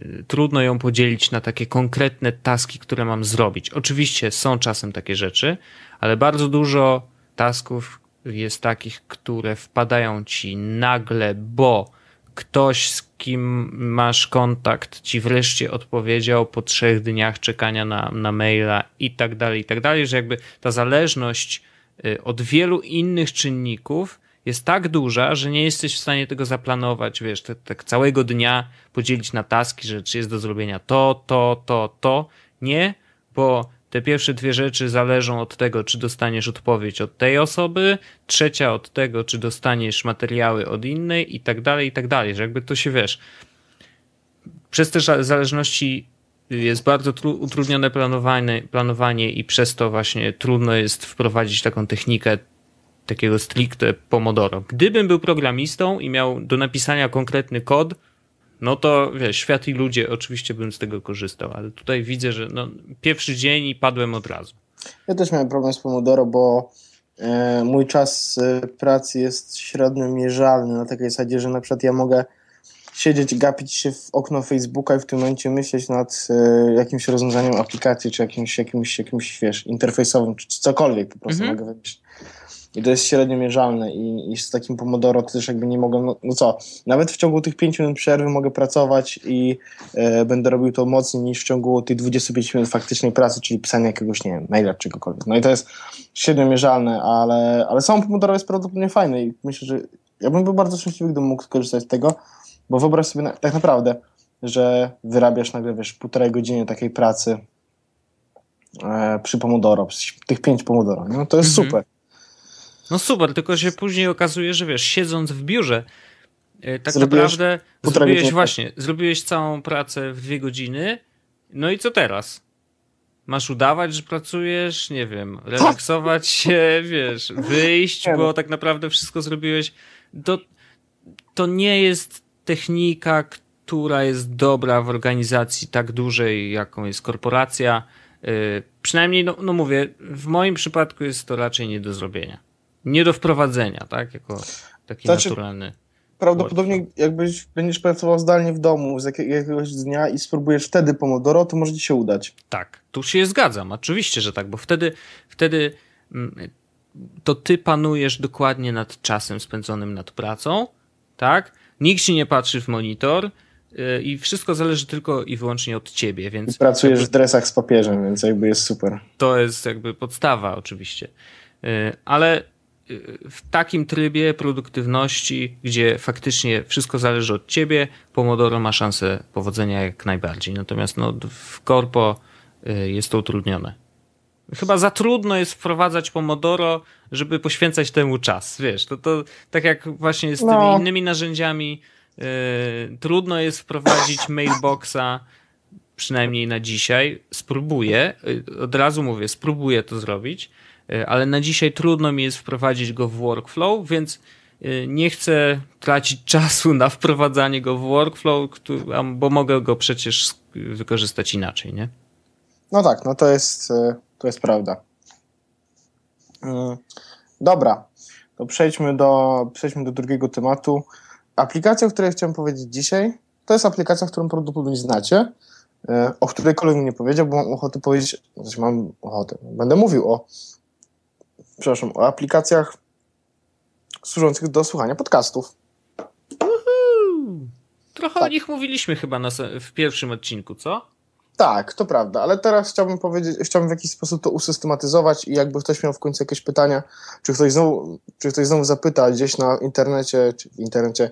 S2: yy, trudno ją podzielić na takie konkretne taski, które mam zrobić. Oczywiście są czasem takie rzeczy, ale bardzo dużo tasków jest takich, które wpadają ci nagle, bo ktoś, z kim masz kontakt, ci wreszcie odpowiedział po trzech dniach czekania na, na maila i tak dalej, i tak dalej, że jakby ta zależność y, od wielu innych czynników jest tak duża, że nie jesteś w stanie tego zaplanować, wiesz, tak, tak całego dnia podzielić na taski, że czy jest do zrobienia to, to, to, to. Nie, bo te pierwsze dwie rzeczy zależą od tego, czy dostaniesz odpowiedź od tej osoby, trzecia od tego, czy dostaniesz materiały od innej i tak dalej, i tak dalej, że jakby to się, wiesz, przez te zależności jest bardzo utrudnione planowanie, planowanie i przez to właśnie trudno jest wprowadzić taką technikę takiego stricte Pomodoro. Gdybym był programistą i miał do napisania konkretny kod, no to wiesz, świat i ludzie, oczywiście bym z tego korzystał, ale tutaj widzę, że no, pierwszy dzień i padłem od razu.
S1: Ja też miałem problem z Pomodoro, bo e, mój czas e, pracy jest średnio mierzalny na takiej zasadzie, że na przykład ja mogę siedzieć, gapić się w okno Facebooka i w tym momencie myśleć nad e, jakimś rozwiązaniem aplikacji, czy jakimś, jakimś, jakimś wiesz, interfejsowym, czy, czy cokolwiek po prostu mm -hmm. mogę wymyślić i to jest średnio mierzalne i, i z takim Pomodoro to też jakby nie mogę, no, no, co, nawet w ciągu tych 5 minut przerwy mogę pracować i e, będę robił to mocniej niż w ciągu tych 25 minut faktycznej pracy, czyli pisania jakiegoś, nie wiem, maila czegokolwiek. No i to jest średnio mierzalne, ale, ale samo Pomodoro jest prawdopodobnie fajne i myślę, że ja bym był bardzo szczęśliwy, gdybym mógł skorzystać z tego, bo wyobraź sobie na, tak naprawdę, że wyrabiasz nagle, wiesz, półtorej godziny takiej pracy e, przy Pomodoro, przy, tych pięć Pomodoro, no to jest mhm. super.
S2: No super, tylko się później okazuje, że wiesz, siedząc w biurze, e, tak zrobiłeś naprawdę zrobiłeś właśnie, zrobiłeś całą pracę w dwie godziny, no i co teraz? Masz udawać, że pracujesz, nie wiem, relaksować się, wiesz, wyjść, bo no. tak naprawdę wszystko zrobiłeś. To, to nie jest technika, która jest dobra w organizacji tak dużej, jaką jest korporacja. Yy, przynajmniej, no, no mówię, w moim przypadku jest to raczej nie do zrobienia nie do wprowadzenia, tak? Jako taki znaczy, naturalny.
S1: Prawdopodobnie workflow. jakbyś będziesz pracował zdalnie w domu z jakiegoś dnia i spróbujesz wtedy Pomodoro, to może ci się udać.
S2: Tak, tu się zgadzam, oczywiście, że tak, bo wtedy, wtedy mm, to ty panujesz dokładnie nad czasem spędzonym nad pracą, tak? Nikt ci nie patrzy w monitor, y, i wszystko zależy tylko i wyłącznie od ciebie, więc... I pracujesz jakby, w
S1: dresach z papieżem, więc jakby jest super.
S2: To jest jakby podstawa oczywiście. Y, ale Y, w takim trybie produktywności, gdzie faktycznie wszystko zależy od ciebie, Pomodoro ma szansę powodzenia jak najbardziej. Natomiast no, w korpo y, jest to utrudnione. Chyba za trudno jest wprowadzać Pomodoro, żeby poświęcać temu czas. Wiesz, to, to tak jak właśnie z tymi no. innymi narzędziami, yy, trudno jest wprowadzić [coughs] mailboxa przynajmniej na dzisiaj. Spróbuję, y, od razu mówię, spróbuję to zrobić E, ale na dzisiaj trudno mi jest wprowadzić go w workflow, więc e, nie chcę tracić [laughs] czasu na wprowadzanie go w workflow, bo mogę go przecież wykorzystać inaczej, nie?
S1: No tak, no to jest, e, to jest prawda. Dobra, to przejdźmy do, przejdźmy do drugiego tematu. Aplikacja, o której chciałem powiedzieć dzisiaj, to jest aplikacja, którą prawdopodobnie znacie, o której kolejny nie powiedział, bo mam ochotę powiedzieć, znaczy mam ochotę, będę mówił o przepraszam, o aplikacjach służących do słuchania podcastów. Uhu. Trochę tak. o nich mówiliśmy chyba na, w pierwszym odcinku, co? Tak, to prawda, ale teraz chciałbym powiedzieć, chciałbym w jakiś sposób to usystematyzować i jakby ktoś miał w końcu jakieś pytania, czy ktoś znowu, czy ktoś znowu zapyta gdzieś na internecie, czy w internecie,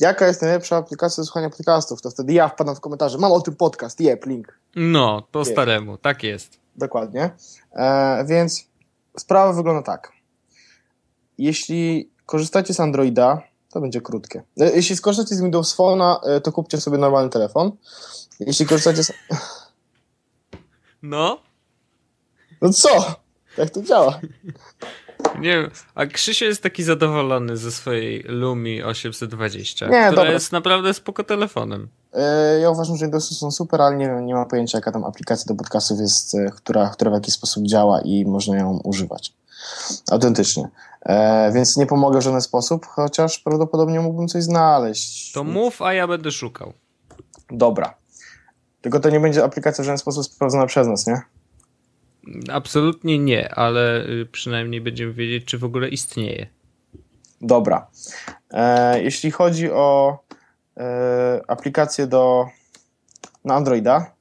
S1: jaka jest najlepsza aplikacja do słuchania podcastów, to wtedy ja wpadam w komentarze, mam o tym podcast, jeb, link.
S2: No, to staremu, tak jest.
S1: Dokładnie. E, więc sprawa wygląda tak. Jeśli korzystacie z Androida, to będzie krótkie. E, jeśli skorzystacie z Windows Phone'a, e, to kupcie sobie normalny telefon. Jeśli korzystacie z... No? No co? Jak to działa.
S2: Nie wiem, a Krzysiu jest taki zadowolony ze swojej Lumi 820, nie, która dobra. jest naprawdę spoko telefonem.
S1: E, ja uważam, że Indosy są super, ale nie, nie mam pojęcia, jaka tam aplikacja do podcastów jest, e, która, która w jakiś sposób działa i można ją używać. Autentycznie. E, więc nie pomogę w żaden sposób, chociaż prawdopodobnie mógłbym coś znaleźć.
S2: To mów, a ja będę szukał.
S1: Dobra. Tylko to nie będzie aplikacja w żaden sposób sprawdzona przez nas, nie?
S2: Absolutnie nie, ale y, przynajmniej będziemy wiedzieć, czy w ogóle istnieje.
S1: Dobra. E, jeśli chodzi o E, aplikację do na Androida,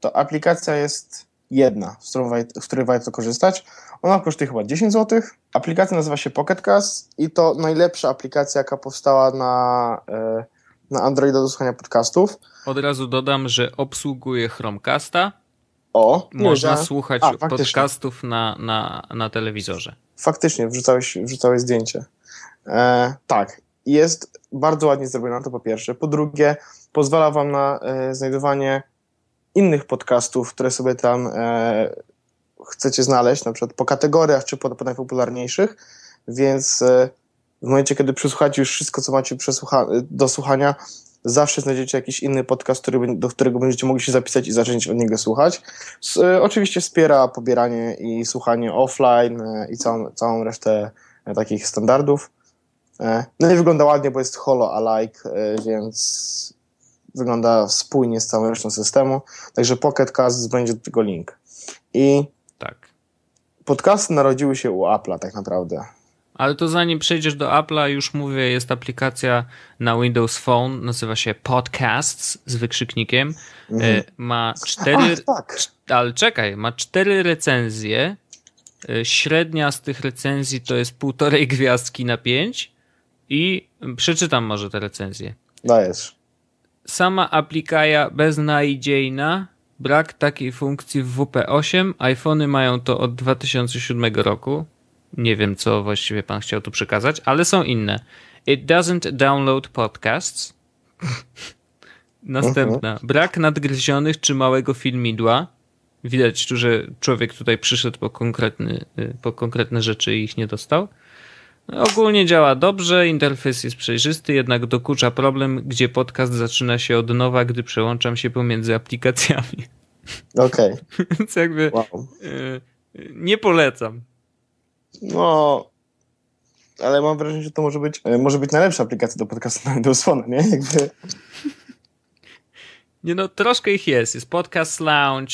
S1: to aplikacja jest jedna, z, z której warto korzystać. Ona kosztuje chyba 10 zł. Aplikacja nazywa się Pocket Cast i to najlepsza aplikacja, jaka powstała na, e, na Androida do słuchania podcastów.
S2: Od razu dodam, że obsługuje Chromecasta. O, Można może. słuchać A, podcastów na, na, na telewizorze.
S1: Faktycznie, wrzucałeś, wrzucałeś zdjęcie. E, tak, jest bardzo ładnie zrobiona, to po pierwsze. Po drugie, pozwala Wam na e, znajdowanie innych podcastów, które sobie tam e, chcecie znaleźć, na przykład po kategoriach czy po, po najpopularniejszych, więc e, w momencie, kiedy przesłuchacie już wszystko, co macie e, do słuchania, zawsze znajdziecie jakiś inny podcast, który, do którego będziecie mogli się zapisać i zacząć od niego słuchać. S, e, oczywiście wspiera pobieranie i słuchanie offline e, i całą, całą resztę takich standardów. E, no i wygląda ładnie, bo jest holo alike, e, więc wygląda spójnie z całym resztą systemu. Także Pocket Cast będzie do tego link. I tak. podcasty narodziły się u Apple'a tak naprawdę.
S2: Ale to zanim przejdziesz do Apple'a, już mówię, jest aplikacja na Windows Phone, nazywa się Podcasts z wykrzyknikiem. E, mhm. Ma cztery. Ach, tak. Ale czekaj, ma cztery recenzje. Średnia z tych recenzji to jest półtorej gwiazdki na pięć i przeczytam może te recenzje. Dajesz. Sama aplikaja beznadziejna, brak takiej funkcji w WP8. iPhony mają to od 2007 roku. Nie wiem, co właściwie pan chciał tu przekazać, ale są inne. It doesn't download podcasts. [laughs] Następna. Mhm. Brak nadgryzionych czy małego filmidła. Widać tu, że człowiek tutaj przyszedł po, konkretny, y, po konkretne rzeczy i ich nie dostał. Ogólnie działa dobrze, interfejs jest przejrzysty, jednak dokucza problem, gdzie podcast zaczyna się od nowa, gdy przełączam się pomiędzy aplikacjami.
S1: Okej. Okay. [laughs] Więc jakby wow. y, nie polecam. No, ale mam wrażenie, że to może być, e, może być najlepsza aplikacja do podcastu [laughs] na Windows nie? Jakby... [laughs]
S2: Nie no, troszkę ich jest. Jest Podcast Lounge,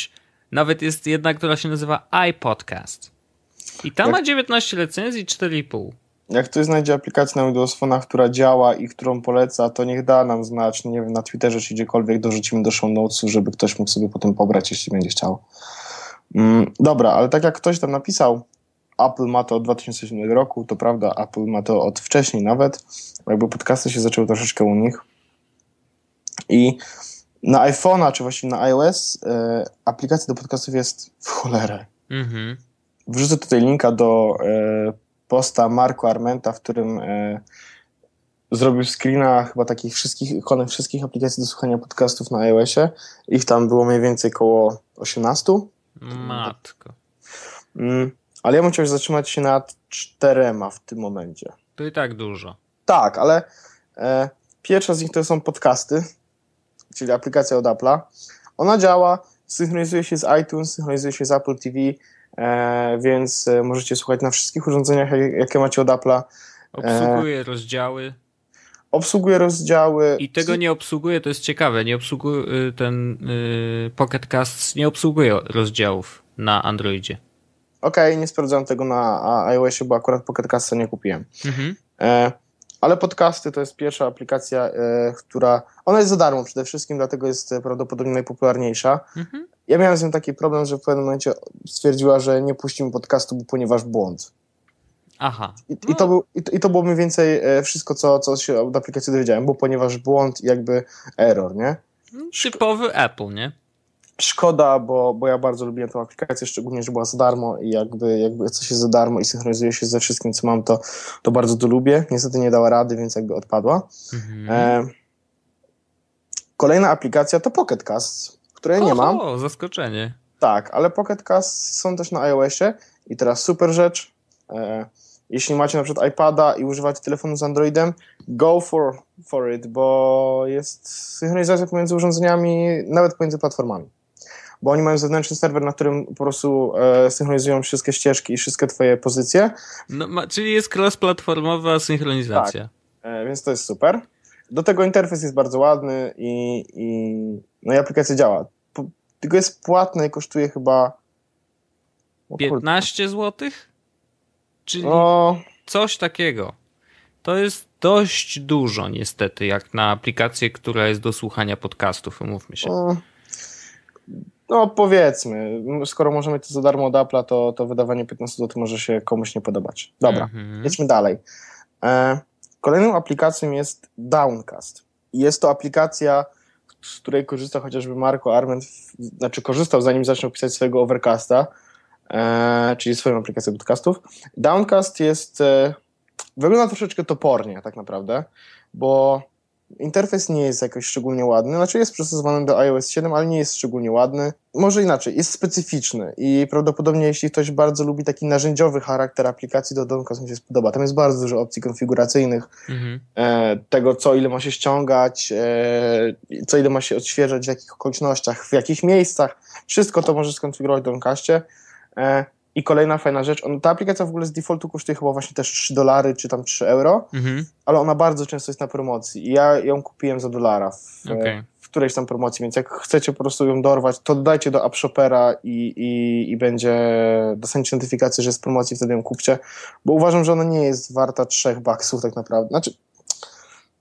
S2: nawet jest jedna, która się nazywa
S1: iPodcast. I ta tak. ma
S2: 19 recenzji, 4,5
S1: jak ktoś znajdzie aplikację na Windows która działa i którą poleca, to niech da nam znać, nie wiem, na Twitterze czy gdziekolwiek dorzucimy do show notesu, żeby ktoś mógł sobie potem pobrać, jeśli będzie chciał. Mm, dobra, ale tak jak ktoś tam napisał, Apple ma to od 2007 roku, to prawda, Apple ma to od wcześniej nawet, jakby podcasty się zaczęły troszeczkę u nich. I na iPhone'a, czy właściwie na iOS, e, do podcastów jest w cholerę. Mhm. Wrzucę tutaj linka do e, posta Marku Armenta, w którym e, zrobił screena chyba takich wszystkich, ikonek wszystkich aplikacji do słuchania podcastów na iOSie. Ich tam było mniej więcej koło 18.
S2: Matko.
S1: Mm, ale ja bym chciał zatrzymać się nad czterema w tym momencie.
S2: To i tak dużo.
S1: Tak, ale e, pierwsza z nich to są podcasty, czyli aplikacja od Apple'a. Ona działa, synchronizuje się z iTunes, synchronizuje się z Apple TV, E, więc e, możecie słuchać na wszystkich urządzeniach, jakie macie od Apple'a. E, obsługuje rozdziały. Obsługuje rozdziały. I tego
S2: nie obsługuje, to jest ciekawe, nie obsługuje y, ten y, Pocket Cast nie obsługuje rozdziałów na Androidzie.
S1: Okej, okay, nie sprawdzałem tego na iOSie, bo akurat Pocket Casta nie kupiłem. Mhm. E, ale podcasty to jest pierwsza aplikacja, e, która. Ona jest za darmo przede wszystkim, dlatego jest prawdopodobnie najpopularniejsza. Mhm. Ja miałem z nią taki problem, że w pewnym momencie stwierdziła, że nie puścimy podcastu, ponieważ błąd. Aha. I, no. i, to, no. był, i, to, i to było mniej więcej e, wszystko, co, co się od aplikacji dowiedziałem, bo ponieważ błąd jakby error, nie?
S2: No, typowy Apple, nie?
S1: Szkoda, bo, bo ja bardzo lubiłem tę aplikację, szczególnie, że była za darmo i jakby, jakby coś jest za darmo i synchronizuje się ze wszystkim, co mam, to, to bardzo to lubię. Niestety nie dała rady, więc jakby odpadła.
S2: Mhm. E,
S1: kolejna aplikacja to Pocket Cast której nie mam.
S2: O, zaskoczenie.
S1: Tak, ale Pocket Cast są też na iOSie i teraz super rzecz. E, jeśli macie na przykład iPada i używacie telefonu z Androidem, go for, for it, bo jest synchronizacja pomiędzy urządzeniami, nawet pomiędzy platformami. Bo oni mają zewnętrzny serwer, na którym po prostu e, synchronizują wszystkie ścieżki i wszystkie twoje pozycje. No, ma, czyli jest cross-platformowa synchronizacja. Tak, e, więc to jest super. Do tego interfejs jest bardzo ładny i, i no i aplikacja działa. Po, tylko jest płatne i kosztuje chyba. O,
S2: 15 zł? Czyli no... coś takiego. To jest dość dużo, niestety, jak na aplikację, która jest do słuchania podcastów, umówmy
S1: się. No, no powiedzmy, skoro możemy to za darmo od to, to wydawanie 15 zł może się komuś nie podobać. Dobra, mhm. jedźmy dalej. E, kolejną aplikacją jest Downcast. Jest to aplikacja z której korzysta chociażby Marco Arment, znaczy korzystał zanim zaczął pisać swojego Overcasta, e, czyli swoją aplikację podcastów. Downcast jest, e, wygląda troszeczkę topornie tak naprawdę, bo Interfejs nie jest jakoś szczególnie ładny, znaczy jest przystosowany do iOS 7, ale nie jest szczególnie ładny. Może inaczej, jest specyficzny i prawdopodobnie jeśli ktoś bardzo lubi taki narzędziowy charakter aplikacji, to Downcast mi się spodoba. Tam jest bardzo dużo opcji konfiguracyjnych, mhm. e, tego co ile ma się ściągać, e, co ile ma się odświeżać, w jakich okolicznościach, w jakich miejscach. Wszystko to możesz skonfigurować w Downcastie. E, i kolejna fajna rzecz, on, ta aplikacja w ogóle z defaultu kosztuje chyba właśnie też 3 dolary czy tam 3 euro, mhm. ale ona bardzo często jest na promocji i ja ją kupiłem za dolara w, e, okay. w którejś tam promocji, więc jak chcecie po prostu ją dorwać, to dajcie do AppShopera i, i, i będzie, dostaniecie notyfikację, że jest promocji, wtedy ją kupcie, bo uważam, że ona nie jest warta 3 baksów tak naprawdę, znaczy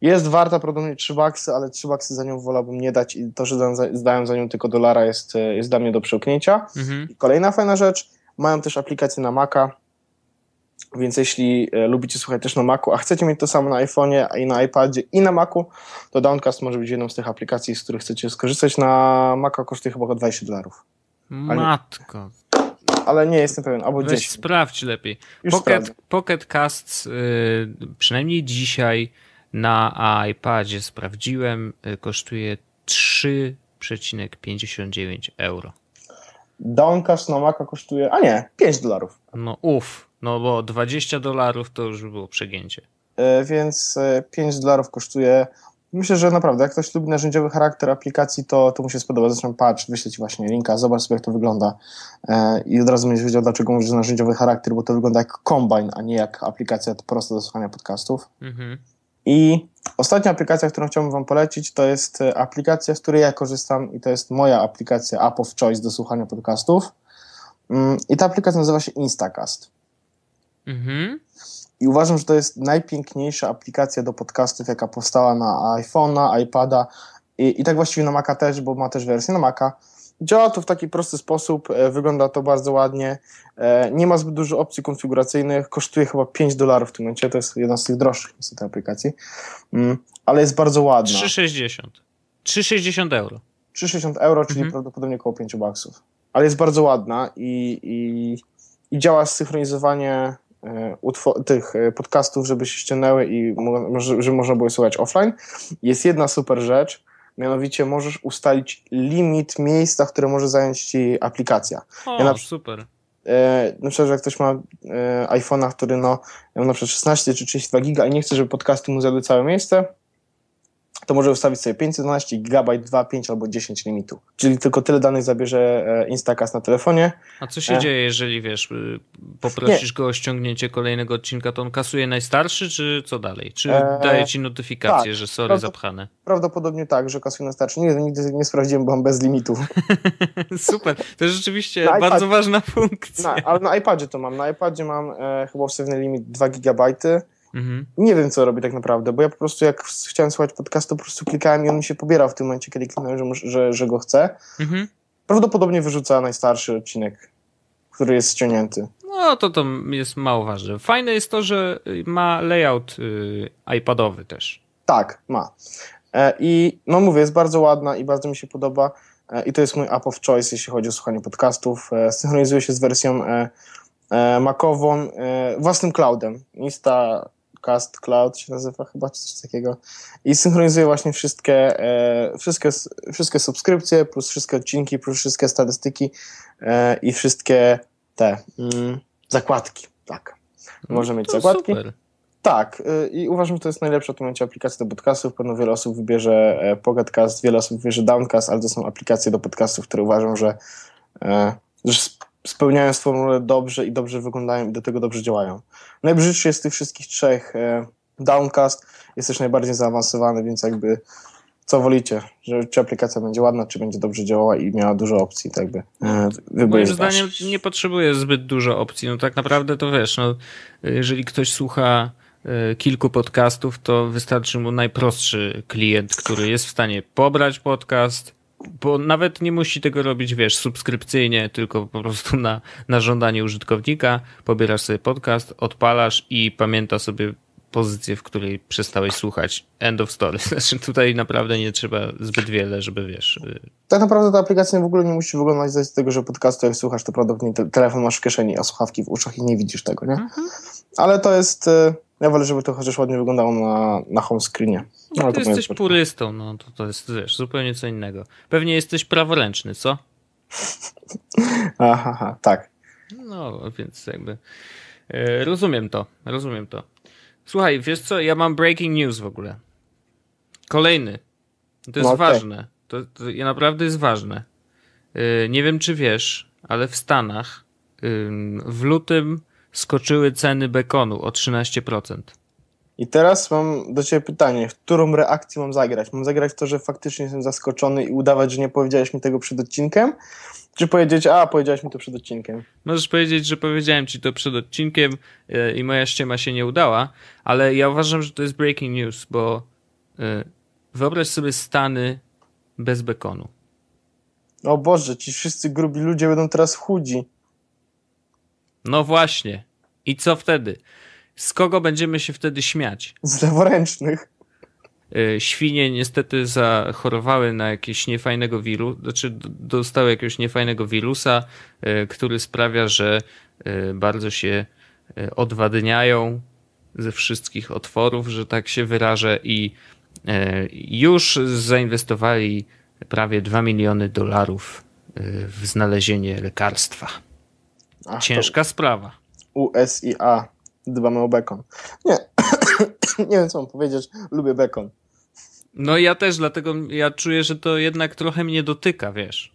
S1: jest warta prawdopodobnie no 3 baksy, ale 3 baksy za nią wolałbym nie dać i to, że zdają za, za nią tylko dolara jest, jest dla mnie do przełknięcia. Mhm. I kolejna fajna rzecz, mają też aplikację na Maca, więc jeśli e, lubicie słuchać też na Macu, a chcecie mieć to samo na iPhone'ie i na iPadzie i na Macu, to Downcast może być jedną z tych aplikacji, z których chcecie skorzystać. Na Maca kosztuje chyba 20 dolarów. Matko. Ale nie jestem pewien, albo Weź 10. sprawdź
S2: lepiej. Pocket, Pocket Casts, yy, przynajmniej dzisiaj na iPadzie sprawdziłem, yy, kosztuje 3,59 euro.
S1: Downcast na Maca kosztuje, a nie, 5 dolarów.
S2: No uff, no bo 20 dolarów to już było przegięcie.
S1: E, więc 5 e, dolarów kosztuje. Myślę, że naprawdę, jak ktoś lubi narzędziowy charakter aplikacji, to, to mu się spodoba. Zresztą patrz, wyśleć właśnie linka, zobacz sobie, jak to wygląda. E, I od razu będziesz wiedział, dlaczego mówisz narzędziowy charakter, bo to wygląda jak kombine, a nie jak aplikacja prosta do słuchania podcastów. Mhm. I ostatnia aplikacja, którą chciałbym Wam polecić, to jest e, aplikacja, z której ja korzystam i to jest moja aplikacja App of Choice do słuchania podcastów. Mm, I ta aplikacja nazywa się Instacast. Mhm. I uważam, że to jest najpiękniejsza aplikacja do podcastów, jaka powstała na iPhone'a, iPada i, i tak właściwie na Maca też, bo ma też wersję na Maca. Działa to w taki prosty sposób, e, wygląda to bardzo ładnie. E, nie ma zbyt dużo opcji konfiguracyjnych, kosztuje chyba 5 dolarów w tym momencie, to jest jedna z tych droższych niestety aplikacji, mm, ale jest bardzo ładna. 3,60. 3,60 euro. 3,60 euro, czyli mhm. prawdopodobnie około 5 baksów. Ale jest bardzo ładna i, i, i działa synchronizowanie e, tych podcastów, żeby się ściągnęły i żeby można było je słuchać offline. Jest jedna super rzecz, Mianowicie możesz ustalić limit miejsca, które może zająć ci aplikacja. O, ja na, super. E, na przykład, jak ktoś ma e, iPhone'a, który no, ma na przykład 16 czy 32 giga i nie chce, żeby podcasty mu zjadły całe miejsce, to może ustawić sobie 512 GB, 2, 5 albo 10 limitu. Czyli tylko tyle danych zabierze e, Instacast na telefonie.
S2: A co się e... dzieje, jeżeli wiesz, y, poprosisz Nie. go o ściągnięcie kolejnego odcinka, to on kasuje najstarszy, czy co dalej? Czy e... daje ci notyfikację, tak. że sorry, Prawdop zapchane?
S1: Prawdopodobnie tak, że kasuje najstarszy. Nigdy, nigdy nie sprawdziłem, bo mam bez limitu. [laughs] Super, to jest rzeczywiście na bardzo iPad... ważna funkcja. Na, ale na iPadzie to mam. Na iPadzie mam e, chyba wstępny limit 2 GB. Mhm. Nie wiem, co robi tak naprawdę, bo ja po prostu jak chciałem słuchać podcastu, po prostu klikałem i on mi się pobierał w tym momencie, kiedy kliknąłem, że, że, że go chcę. Mhm. Prawdopodobnie wyrzuca najstarszy odcinek, który jest ściągnięty.
S2: No to to jest mało ważne. Fajne jest to, że y, ma layout yy, iPadowy też.
S1: Tak, ma. E, I no mówię, jest bardzo ładna i bardzo mi się podoba. E, I to jest mój app of choice, jeśli chodzi o słuchanie podcastów. E, synchronizuje się z wersją e, e, Macową, e, własnym cloudem. Insta Podcast Cloud się nazywa chyba, czy coś takiego. I synchronizuje właśnie wszystkie, e, wszystkie, wszystkie subskrypcje, plus wszystkie odcinki, plus wszystkie statystyki e, i wszystkie te mm, zakładki. Tak. No Może mieć zakładki. Super. Tak, y, i uważam, że to jest najlepsza w tym momencie aplikacja do podcastów. Pewno wiele osób wybierze e, Pocketcast, wiele osób wybierze Downcast, ale to są aplikacje do podcastów, które uważam, że, e, że spełniają swoją rolę dobrze i dobrze wyglądają i do tego dobrze działają. Najbrzydszy jest z tych wszystkich trzech e, Downcast, jest też najbardziej zaawansowany, więc jakby co wolicie, że, czy aplikacja będzie ładna, czy będzie dobrze działała i miała dużo opcji, tak by e, wybór Moim zdaniem
S2: wasz. nie potrzebuje zbyt dużo opcji, no tak naprawdę to wiesz, no, jeżeli ktoś słucha e, kilku podcastów, to wystarczy mu najprostszy klient, który jest w stanie pobrać podcast, bo nawet nie musi tego robić, wiesz, subskrypcyjnie, tylko po prostu na, na żądanie użytkownika pobierasz sobie podcast, odpalasz i pamięta sobie pozycję, w której przestałeś słuchać. End of story. [laughs] Znaczy tutaj naprawdę nie trzeba zbyt wiele, żeby wiesz. Y,
S1: tak naprawdę ta aplikacja w ogóle nie musi wyglądać z tego, że podcastu jak słuchasz, to prawdopodobnie telefon masz w kieszeni, a słuchawki w uszach i nie widzisz tego, nie? Mhm. Ale to jest y, no ja wolę, żeby to chociaż ładnie wyglądało na, na home screenie. No, no, ty jesteś
S2: purystą, no to, to jest wiesz, zupełnie co innego. Pewnie jesteś praworęczny, co?
S1: [laughs] aha, aha, tak.
S2: No, więc jakby. Yy, rozumiem to, rozumiem to. Słuchaj, wiesz co, ja mam breaking news w ogóle. Kolejny. To jest no, okay. ważne. To, to naprawdę jest ważne. Yy, nie wiem, czy wiesz, ale w Stanach yy, w lutym skoczyły ceny bekonu o 13%.
S1: I teraz mam do Ciebie pytanie, którą reakcję mam zagrać? Mam zagrać to, że faktycznie jestem zaskoczony i udawać, że nie powiedziałeś mi tego przed odcinkiem? Czy powiedzieć, a powiedziałeś mi to przed odcinkiem?
S2: Możesz powiedzieć, że powiedziałem Ci to przed odcinkiem e, i moja ściema się nie udała, ale ja uważam, że to jest breaking news, bo e, wyobraź sobie Stany bez bekonu.
S1: O Boże, ci wszyscy grubi ludzie będą teraz chudzi.
S2: No właśnie. I co wtedy? Z kogo będziemy się wtedy śmiać?
S1: Z leworęcznych.
S2: E, świnie niestety zachorowały na jakiegoś niefajnego wirusa, znaczy dostały jakiegoś niefajnego wirusa, e, który sprawia, że e, bardzo się odwadniają ze wszystkich otworów, że tak się wyrażę, i już zainwestowali prawie 2 miliony dolarów w znalezienie lekarstwa. Ciężka sprawa.
S1: USIA. Dbamy o bekon. Nie, [coughs] nie wiem co mam powiedzieć, lubię bekon.
S2: No ja też, dlatego ja czuję, że to jednak trochę mnie dotyka, wiesz.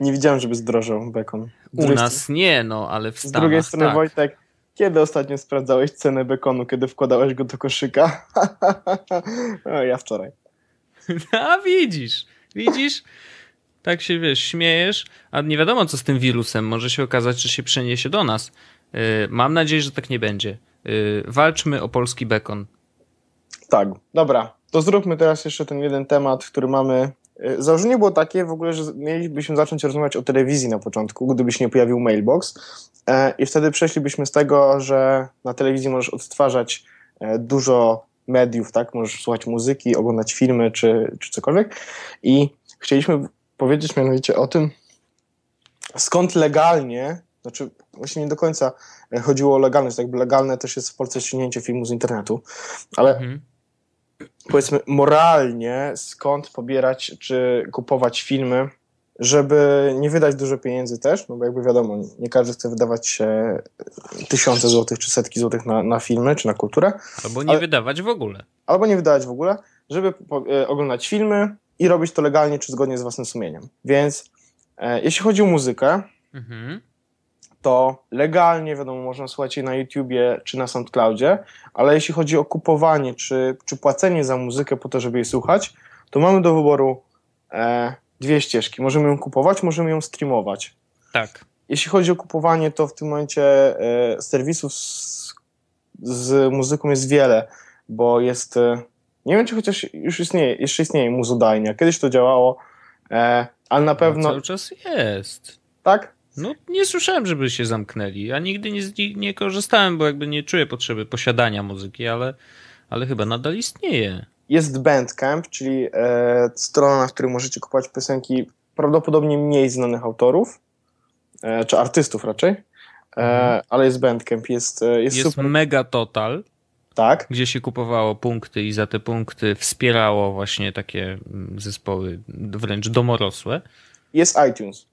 S1: Nie widziałem, żeby zdrożał bekon. U nas
S2: nie, no, ale w Stanach Z drugiej strony, tak.
S1: Wojtek, kiedy ostatnio sprawdzałeś cenę bekonu, kiedy wkładałeś go do koszyka? no, [laughs] ja wczoraj.
S2: [laughs] A widzisz, widzisz? Tak się, wiesz, śmiejesz, a nie wiadomo co z tym wirusem. Może się okazać, że się przeniesie do nas. Y, mam nadzieję, że tak nie będzie. Y, walczmy o polski bekon.
S1: Tak, dobra. To zróbmy teraz jeszcze ten jeden temat, który mamy. Y, założenie było takie w ogóle, że mielibyśmy zacząć rozmawiać o telewizji na początku, gdyby się nie pojawił mailbox. E, I wtedy przeszlibyśmy z tego, że na telewizji możesz odtwarzać e, dużo mediów, tak? Możesz słuchać muzyki, oglądać filmy czy, czy cokolwiek. I chcieliśmy powiedzieć mianowicie o tym, skąd legalnie znaczy, właśnie nie do końca e, chodziło o legalność. Jakby legalne też jest w Polsce ściągnięcie filmu z internetu, ale mhm. powiedzmy moralnie skąd pobierać czy kupować filmy, żeby nie wydać dużo pieniędzy też, no bo jakby wiadomo, nie każdy chce wydawać e, tysiące złotych czy setki złotych na, na filmy czy na kulturę.
S2: Albo nie ale, wydawać
S1: w ogóle. Albo nie wydawać w ogóle, żeby po, e, oglądać filmy i robić to legalnie czy zgodnie z własnym sumieniem. Więc e, jeśli chodzi o muzykę, mhm to legalnie, wiadomo, można słuchać jej na YouTubie czy na SoundCloudzie, ale jeśli chodzi o kupowanie czy, czy płacenie za muzykę po to, żeby jej słuchać, to mamy do wyboru e, dwie ścieżki. Możemy ją kupować, możemy ją streamować. Tak. Jeśli chodzi o kupowanie, to w tym momencie e, serwisów z, z, muzyką jest wiele, bo jest. E, nie wiem, czy chociaż już istnieje, jeszcze istnieje muzodajnia. Kiedyś to działało, e, ale na no, pewno. No cały
S2: czas jest. Tak? No, nie słyszałem, żeby się zamknęli. A nigdy nie, nie korzystałem, bo jakby nie czuję potrzeby posiadania muzyki, ale, ale chyba nadal istnieje.
S1: Jest Bandcamp, czyli e, strona, na której możecie kupować piosenki prawdopodobnie mniej znanych autorów, e, czy artystów raczej. E, mhm. ale jest Bandcamp, jest, e, jest, jest super...
S2: Mega Total. Tak. Gdzie się kupowało punkty i za te punkty wspierało właśnie takie mm, zespoły wręcz domorosłe.
S1: Jest iTunes.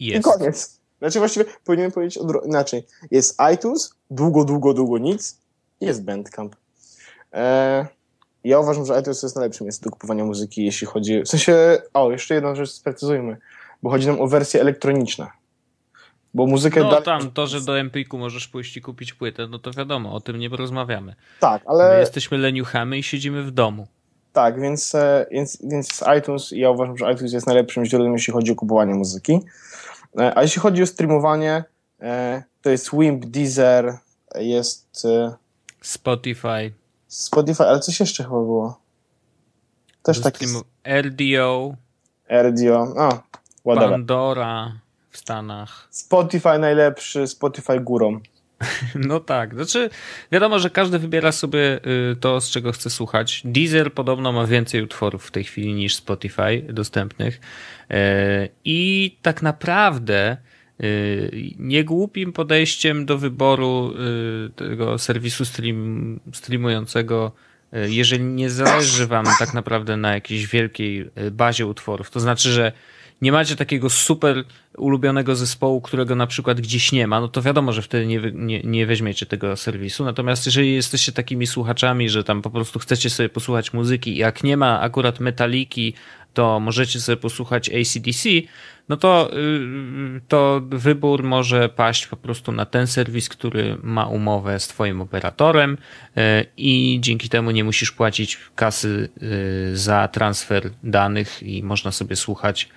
S1: Jest. I koniec. Znaczy właściwie powinienem powiedzieć inaczej. Jest iTunes, długo, długo, długo nic jest Bandcamp. E, ja uważam, że iTunes jest najlepszym miejscem do kupowania muzyki, jeśli chodzi... W sensie... O, jeszcze jedną rzecz sprecyzujmy, bo chodzi nam o wersję elektroniczną. Bo muzykę... No dalej... tam, to, że do
S2: Empiku możesz pójść i kupić płytę, no to wiadomo, o tym nie porozmawiamy. Tak, ale... My jesteśmy leniuchami i siedzimy w domu.
S1: Tak, więc, e, więc, więc iTunes, ja uważam, że iTunes jest najlepszym źródłem, jeśli chodzi o kupowanie muzyki. E, a jeśli chodzi o streamowanie, e, to jest Wimp, Deezer, jest... Spotify. Spotify, ale coś jeszcze chyba było. Też taki... RDO. RDO, a, whatever.
S2: Pandora w Stanach.
S1: Spotify najlepszy, Spotify górą.
S2: [laughs] No tak, znaczy wiadomo, że każdy wybiera sobie y, to, z czego chce słuchać. Deezer podobno ma więcej utworów w tej chwili niż Spotify dostępnych y, i tak naprawdę y, niegłupim podejściem do wyboru tego serwisu stream, streamującego jeżeli nie zależy wam tak naprawdę na jakiejś wielkiej bazie utworów, to znaczy, że nie macie takiego super ulubionego zespołu, którego na przykład gdzieś nie ma, no to wiadomo, że wtedy nie, nie, nie weźmiecie tego serwisu. Natomiast jeżeli jesteście takimi słuchaczami, że tam po prostu chcecie sobie posłuchać muzyki, jak nie ma akurat metaliki, to możecie sobie posłuchać ACDC, no to, y, to wybór może paść po prostu na ten serwis, który ma umowę z Twoim operatorem y, i dzięki temu nie musisz płacić kasy y, za transfer danych i można sobie słuchać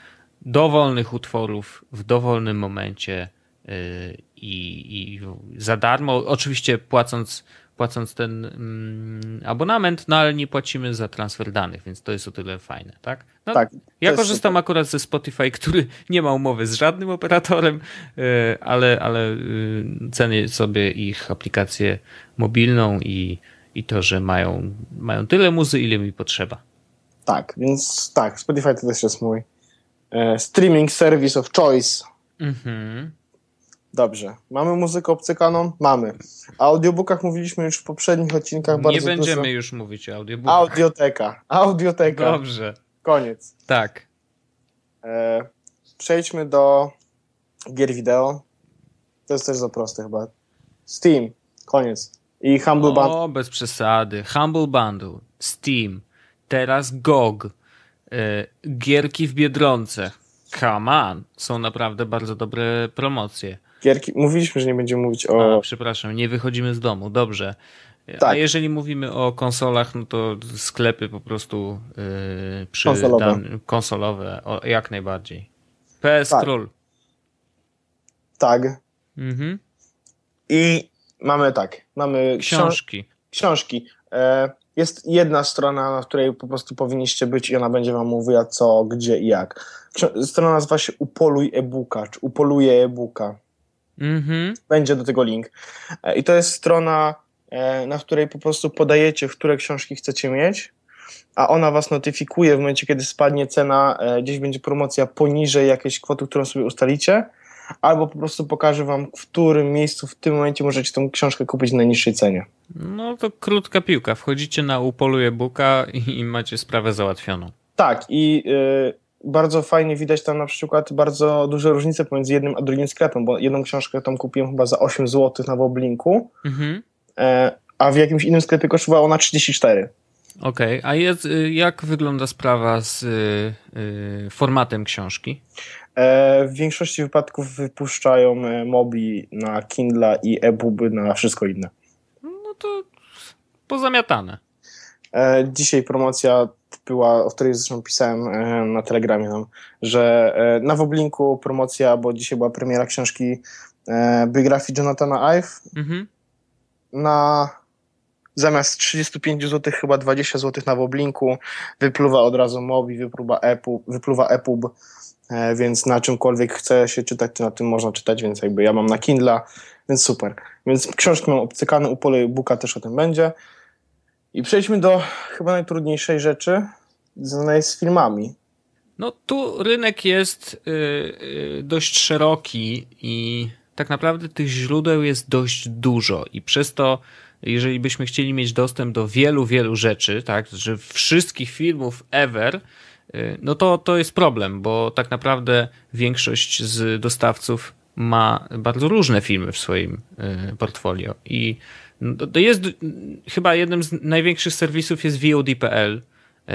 S2: dowolnych utworów w dowolnym momencie y, i, i za darmo. Oczywiście płacąc, płacąc ten mm, abonament, no ale nie płacimy za transfer danych, więc to jest o tyle fajne, tak? No, tak ja korzystam super. akurat ze Spotify, który nie ma umowy z żadnym operatorem, y, ale, ale y, cenię sobie ich aplikację mobilną i, i to, że mają, mają tyle muzy, ile mi potrzeba.
S1: Tak, więc tak, Spotify to też jest mój E, streaming service of choice. Mhm. Dobrze. Mamy muzykę obcykaną? Mamy. A o audiobookach mówiliśmy już w poprzednich odcinkach bardzo Nie będziemy dużo.
S2: już mówić o audiobookach.
S1: Audioteka. Audioteka. Dobrze. Koniec. Tak. E, przejdźmy do gier wideo. To jest też za proste chyba. Steam. Koniec. I Humble o, Bundle.
S2: O, bez przesady. Humble Bundle. Steam. Teraz GOG. E, gierki w Biedronce. Come on. Są naprawdę bardzo dobre promocje. Gierki, mówiliśmy, że nie będziemy mówić o... A, przepraszam, nie wychodzimy z domu, dobrze. E, tak. A jeżeli mówimy o konsolach, no to sklepy po prostu yy, przy konsolowe, dan... konsolowe
S1: o, jak najbardziej. PS tak. Król. Tak. Mhm. I mamy tak, mamy książki. Książki. E, jest jedna strona, na której po prostu powinniście być i ona będzie wam mówiła co, gdzie i jak. Strona nazywa się Upoluj e-booka, czy Upoluje e-booka. Mhm. Będzie do tego link. E, I to jest strona, e, na której po prostu podajecie, które książki chcecie mieć, a ona was notyfikuje w momencie, kiedy spadnie cena, e, gdzieś będzie promocja poniżej jakiejś kwoty, którą sobie ustalicie albo po prostu pokażę wam, w którym miejscu w tym momencie możecie tą książkę kupić na niższej cenie.
S2: No to krótka piłka. Wchodzicie na Upoluje e-booka i macie sprawę załatwioną.
S1: Tak i y, bardzo fajnie widać tam na przykład bardzo duże różnice pomiędzy jednym a drugim sklepem, bo jedną książkę tam kupiłem chyba za 8 zł na Woblinku, mhm. E, a w jakimś innym sklepie kosztowała ona 34.
S2: Okej, okay. a jest, y, jak wygląda sprawa z y, y,
S1: formatem książki? E, w większości wypadków wypuszczają e, mobi na Kindle i e-buby na wszystko inne. No to pozamiatane. E, dzisiaj promocja była, o której zresztą pisałem na Telegramie, że na Woblinku promocja, bo dzisiaj była premiera książki biografii Jonathana Ive. Mhm. Na zamiast 35 zł, chyba 20 zł na Woblinku wypluwa od razu Mobi, wypluwa EPUB, wypluwa EPUB E, więc na czymkolwiek chce się czytać, to na tym można czytać, więc jakby ja mam na Kindle, więc super. Więc książki mam obcykane, u pole booka też o tym będzie. I przejdźmy do chyba najtrudniejszej rzeczy związanej z filmami.
S2: No tu rynek jest yy, dość szeroki i tak naprawdę tych źródeł jest dość dużo i przez to jeżeli byśmy chcieli mieć dostęp do wielu, wielu rzeczy, tak, że wszystkich filmów ever, Y, no to, to jest problem, bo tak naprawdę większość z dostawców ma bardzo różne filmy w swoim y, portfolio i no, to jest chyba jednym z największych serwisów jest VOD.pl, y,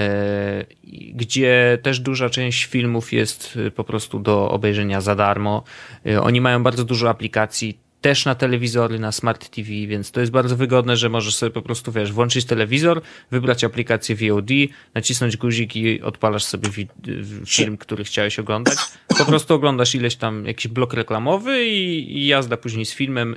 S2: gdzie też duża część filmów jest po prostu do obejrzenia za darmo. Oni mają bardzo dużo aplikacji też na telewizory, na smart TV, więc to jest bardzo wygodne, że możesz sobie po prostu, wiesz, włączyć telewizor, wybrać aplikację VOD, nacisnąć guzik i odpalasz sobie film, który chciałeś oglądać. Po prostu oglądasz ileś tam, jakiś blok reklamowy i, i jazda później z filmem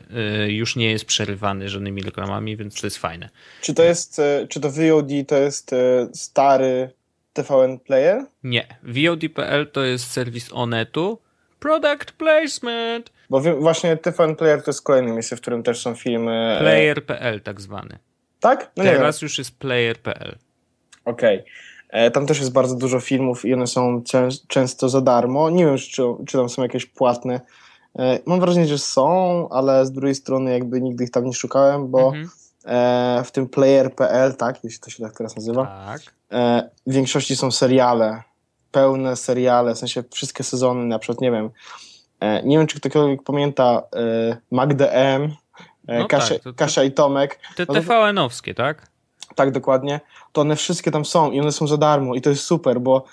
S2: y, już nie jest przerywany żadnymi reklamami, więc to jest fajne.
S1: Czy to jest, y, czy to VOD to jest y, stary TVN Player?
S2: Nie. VOD.pl to jest serwis Onetu. Product placement!
S1: Bo właśnie TVN Player to jest kolejne miejsce, w którym też są filmy. E, player.pl tak zwany. Tak? No Teraz już
S2: jest player.pl.
S1: Okej. Okay. E, tam też jest bardzo dużo filmów i one są często za darmo. Nie wiem, czy, czy tam są jakieś płatne. E, mam wrażenie, że są, ale z drugiej strony jakby nigdy ich tam nie szukałem, bo mhm. e, w tym player.pl, tak, jeśli to się tak teraz nazywa, tak. E, w większości są seriale, pełne seriale, w sensie wszystkie sezony, na przykład, nie wiem, E, nie wiem, czy ktokolwiek pamięta e, Magdę M, e, no tak, Kasia, tak, to, to, Kasia i Tomek. Te no to,
S2: TVN-owskie, tak?
S1: Tak, dokładnie. To one wszystkie tam są i one są za darmo i to jest super, bo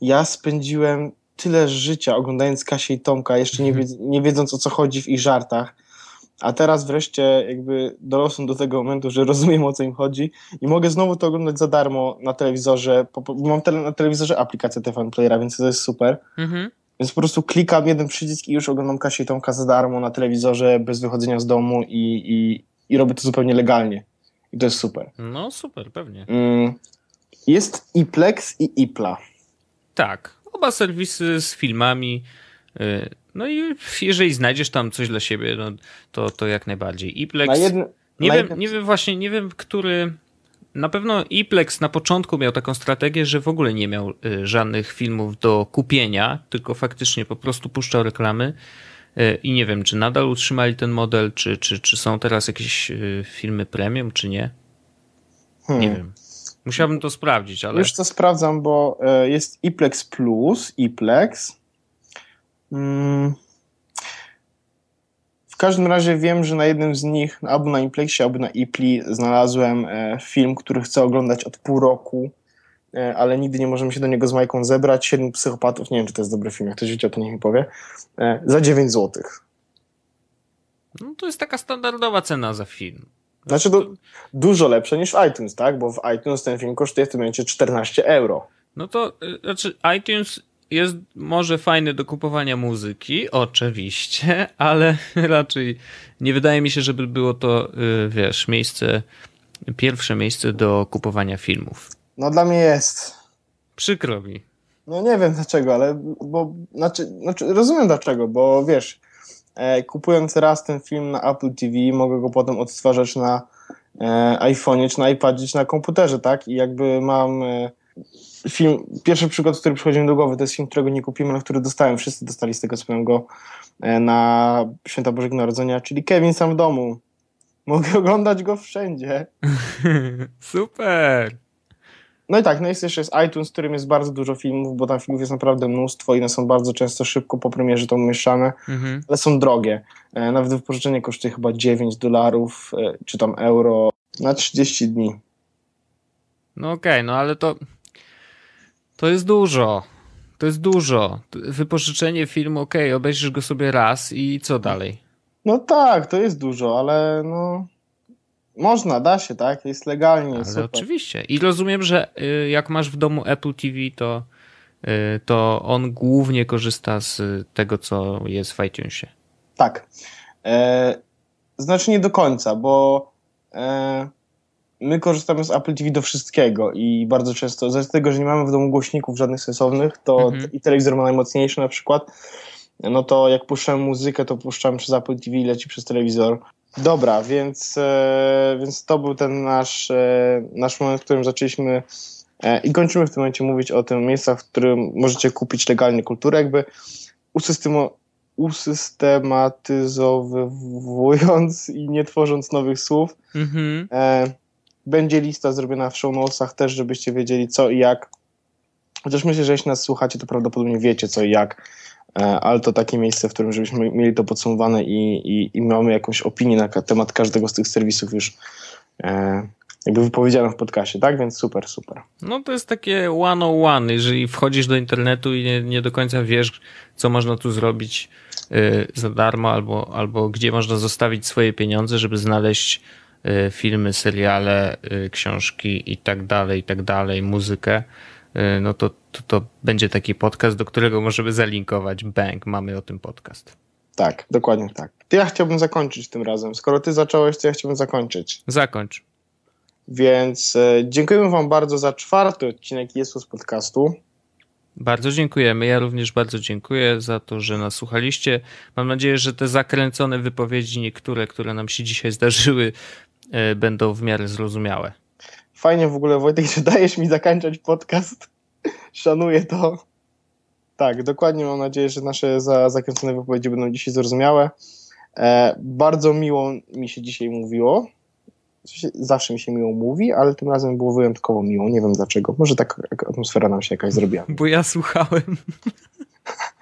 S1: ja spędziłem tyle życia oglądając Kasię i Tomka, jeszcze nie, mhm. wiedz, nie wiedząc o co chodzi w ich żartach. A teraz wreszcie jakby dorosłem do tego momentu, że rozumiem o co im chodzi i mogę znowu to oglądać za darmo na telewizorze. Mam tele, na telewizorze aplikację TVN Playera, więc to jest super. Mhm. Więc po prostu klikam jeden przycisk i już oglądam Kasię i Tomka za darmo na telewizorze, bez wychodzenia z domu i, i, i robię to zupełnie legalnie. I to jest super.
S2: No super,
S1: pewnie. Mm. Jest i Plex i Ipla. Tak,
S2: oba serwisy z filmami. Y, no i jeżeli znajdziesz tam coś dla siebie, no to, to jak najbardziej. Iplex. Na jednym, nie, na wiem, nie wiem właśnie, nie wiem, który na pewno Iplex na początku miał taką strategię, że w ogóle nie miał y, żadnych filmów do kupienia, tylko faktycznie po prostu puszczał reklamy. Y, I nie wiem, czy nadal utrzymali ten model, czy, czy, czy są teraz jakieś y, filmy premium, czy nie. Hmm. Nie wiem. Musiałbym to sprawdzić, ale. Już to
S1: sprawdzam, bo jest Iplex Plus, Iplex. Mm, w każdym razie wiem, że na jednym z nich, albo na Implexie, albo na Ipli, znalazłem e, film, który chcę oglądać od pół roku, e, ale nigdy nie możemy się do niego z Majką zebrać. Siedem psychopatów, nie wiem, czy to jest dobry film, jak ktoś widział, to niech mi powie, e, za 9 zł.
S2: No to jest taka standardowa cena za film.
S1: Znaczy to dużo lepsze niż w iTunes, tak? Bo w iTunes ten film kosztuje w tym momencie 14 euro.
S2: No to y, znaczy iTunes jest może fajny do kupowania muzyki, oczywiście, [laughs] ale [laughs] raczej nie wydaje mi się, żeby było to, y, wiesz, miejsce, pierwsze miejsce do kupowania filmów.
S1: No dla mnie jest. Przykro mi. No nie wiem dlaczego, ale bo, znaczy, znaczy rozumiem dlaczego, bo wiesz, e, kupując raz ten film na Apple TV, mogę go potem odtwarzać na e, iPhone'ie, czy na iPadzie, czy na komputerze, tak? I jakby mam... E, film, pierwszy przygód, który przychodzi mi do głowy, to jest film, którego nie kupimy, ale który dostałem, wszyscy dostali z tego samego go e, na Święta Bożego Narodzenia, czyli Kevin sam w domu. Mogę [laughs] oglądać go wszędzie. [laughs] Super! No i tak, no jest jeszcze jest iTunes, w którym jest bardzo dużo filmów, bo tam filmów jest naprawdę mnóstwo i one są bardzo często szybko po premierze to umieszczane, mhm. ale są drogie. E, nawet wypożyczenie kosztuje chyba 9 dolarów, e, czy tam euro na 30 dni.
S2: No okej, okay, no ale to to jest dużo. To jest dużo. Wypożyczenie filmu, okej, okay, obejrzysz go sobie raz i co dalej?
S1: No tak, to jest dużo, ale no. Można, da się, tak? Jest legalnie. Ale super. oczywiście.
S2: I rozumiem, że y, jak masz w domu Apple TV, to, y, to on głównie korzysta z y, tego, co jest w iTunesie.
S1: Tak. E, znaczy nie do końca, bo e, my korzystamy z Apple TV do wszystkiego i bardzo często, z tego, że nie mamy w domu głośników żadnych sensownych, to mhm. i telewizor ma najmocniejszy na przykład, no to jak puszczam muzykę, to puszczam przez Apple TV i leci przez telewizor. Dobra, więc, e, więc to był ten nasz, e, nasz moment, w którym zaczęliśmy e, i kończymy w tym momencie mówić o tym miejscach, w którym możecie kupić legalnie kulturę, jakby usystemo, usystematyzowując i nie tworząc nowych słów. Mhm e, będzie lista zrobiona w show notesach też, żebyście wiedzieli co i jak. Chociaż myślę, że jeśli nas słuchacie, to prawdopodobnie wiecie co i jak, e, ale to takie miejsce, w którym żebyśmy mieli to podsumowane i, i, i mamy jakąś opinię na temat każdego z tych serwisów już e, jakby wypowiedzianą w podcastie, tak? Więc super, super.
S2: No to jest takie one on one, jeżeli wchodzisz do internetu i nie, nie do końca wiesz, co można tu zrobić y, za darmo albo, albo gdzie można zostawić swoje pieniądze, żeby znaleźć Y, filmy, seriale, y, książki i tak dalej, i tak dalej, muzykę, y, no to, to, to będzie taki podcast, do którego możemy zalinkować bank. Mamy o tym podcast.
S1: Tak, dokładnie tak. To ja chciałbym zakończyć tym razem. Skoro ty zacząłeś, to ja chciałbym zakończyć. Zakończ. Więc e, dziękujemy wam bardzo za czwarty odcinek Jezus Podcastu.
S2: Bardzo dziękujemy. Ja również bardzo dziękuję za to, że nas słuchaliście. Mam nadzieję, że te zakręcone wypowiedzi, niektóre, które nam się dzisiaj zdarzyły, E, będą w miarę zrozumiałe.
S1: Fajnie w ogóle, Wojtek, że dajesz mi zakończać podcast. [laughs] Szanuję to. Tak, dokładnie mam nadzieję, że nasze za, zakręcone wypowiedzi będą dzisiaj zrozumiałe. E, bardzo miło mi się dzisiaj mówiło. Zawsze mi się miło mówi, ale tym razem było wyjątkowo miło. Nie wiem dlaczego. Może tak atmosfera nam się jakaś zrobiła.
S2: Bo ja słuchałem. [laughs]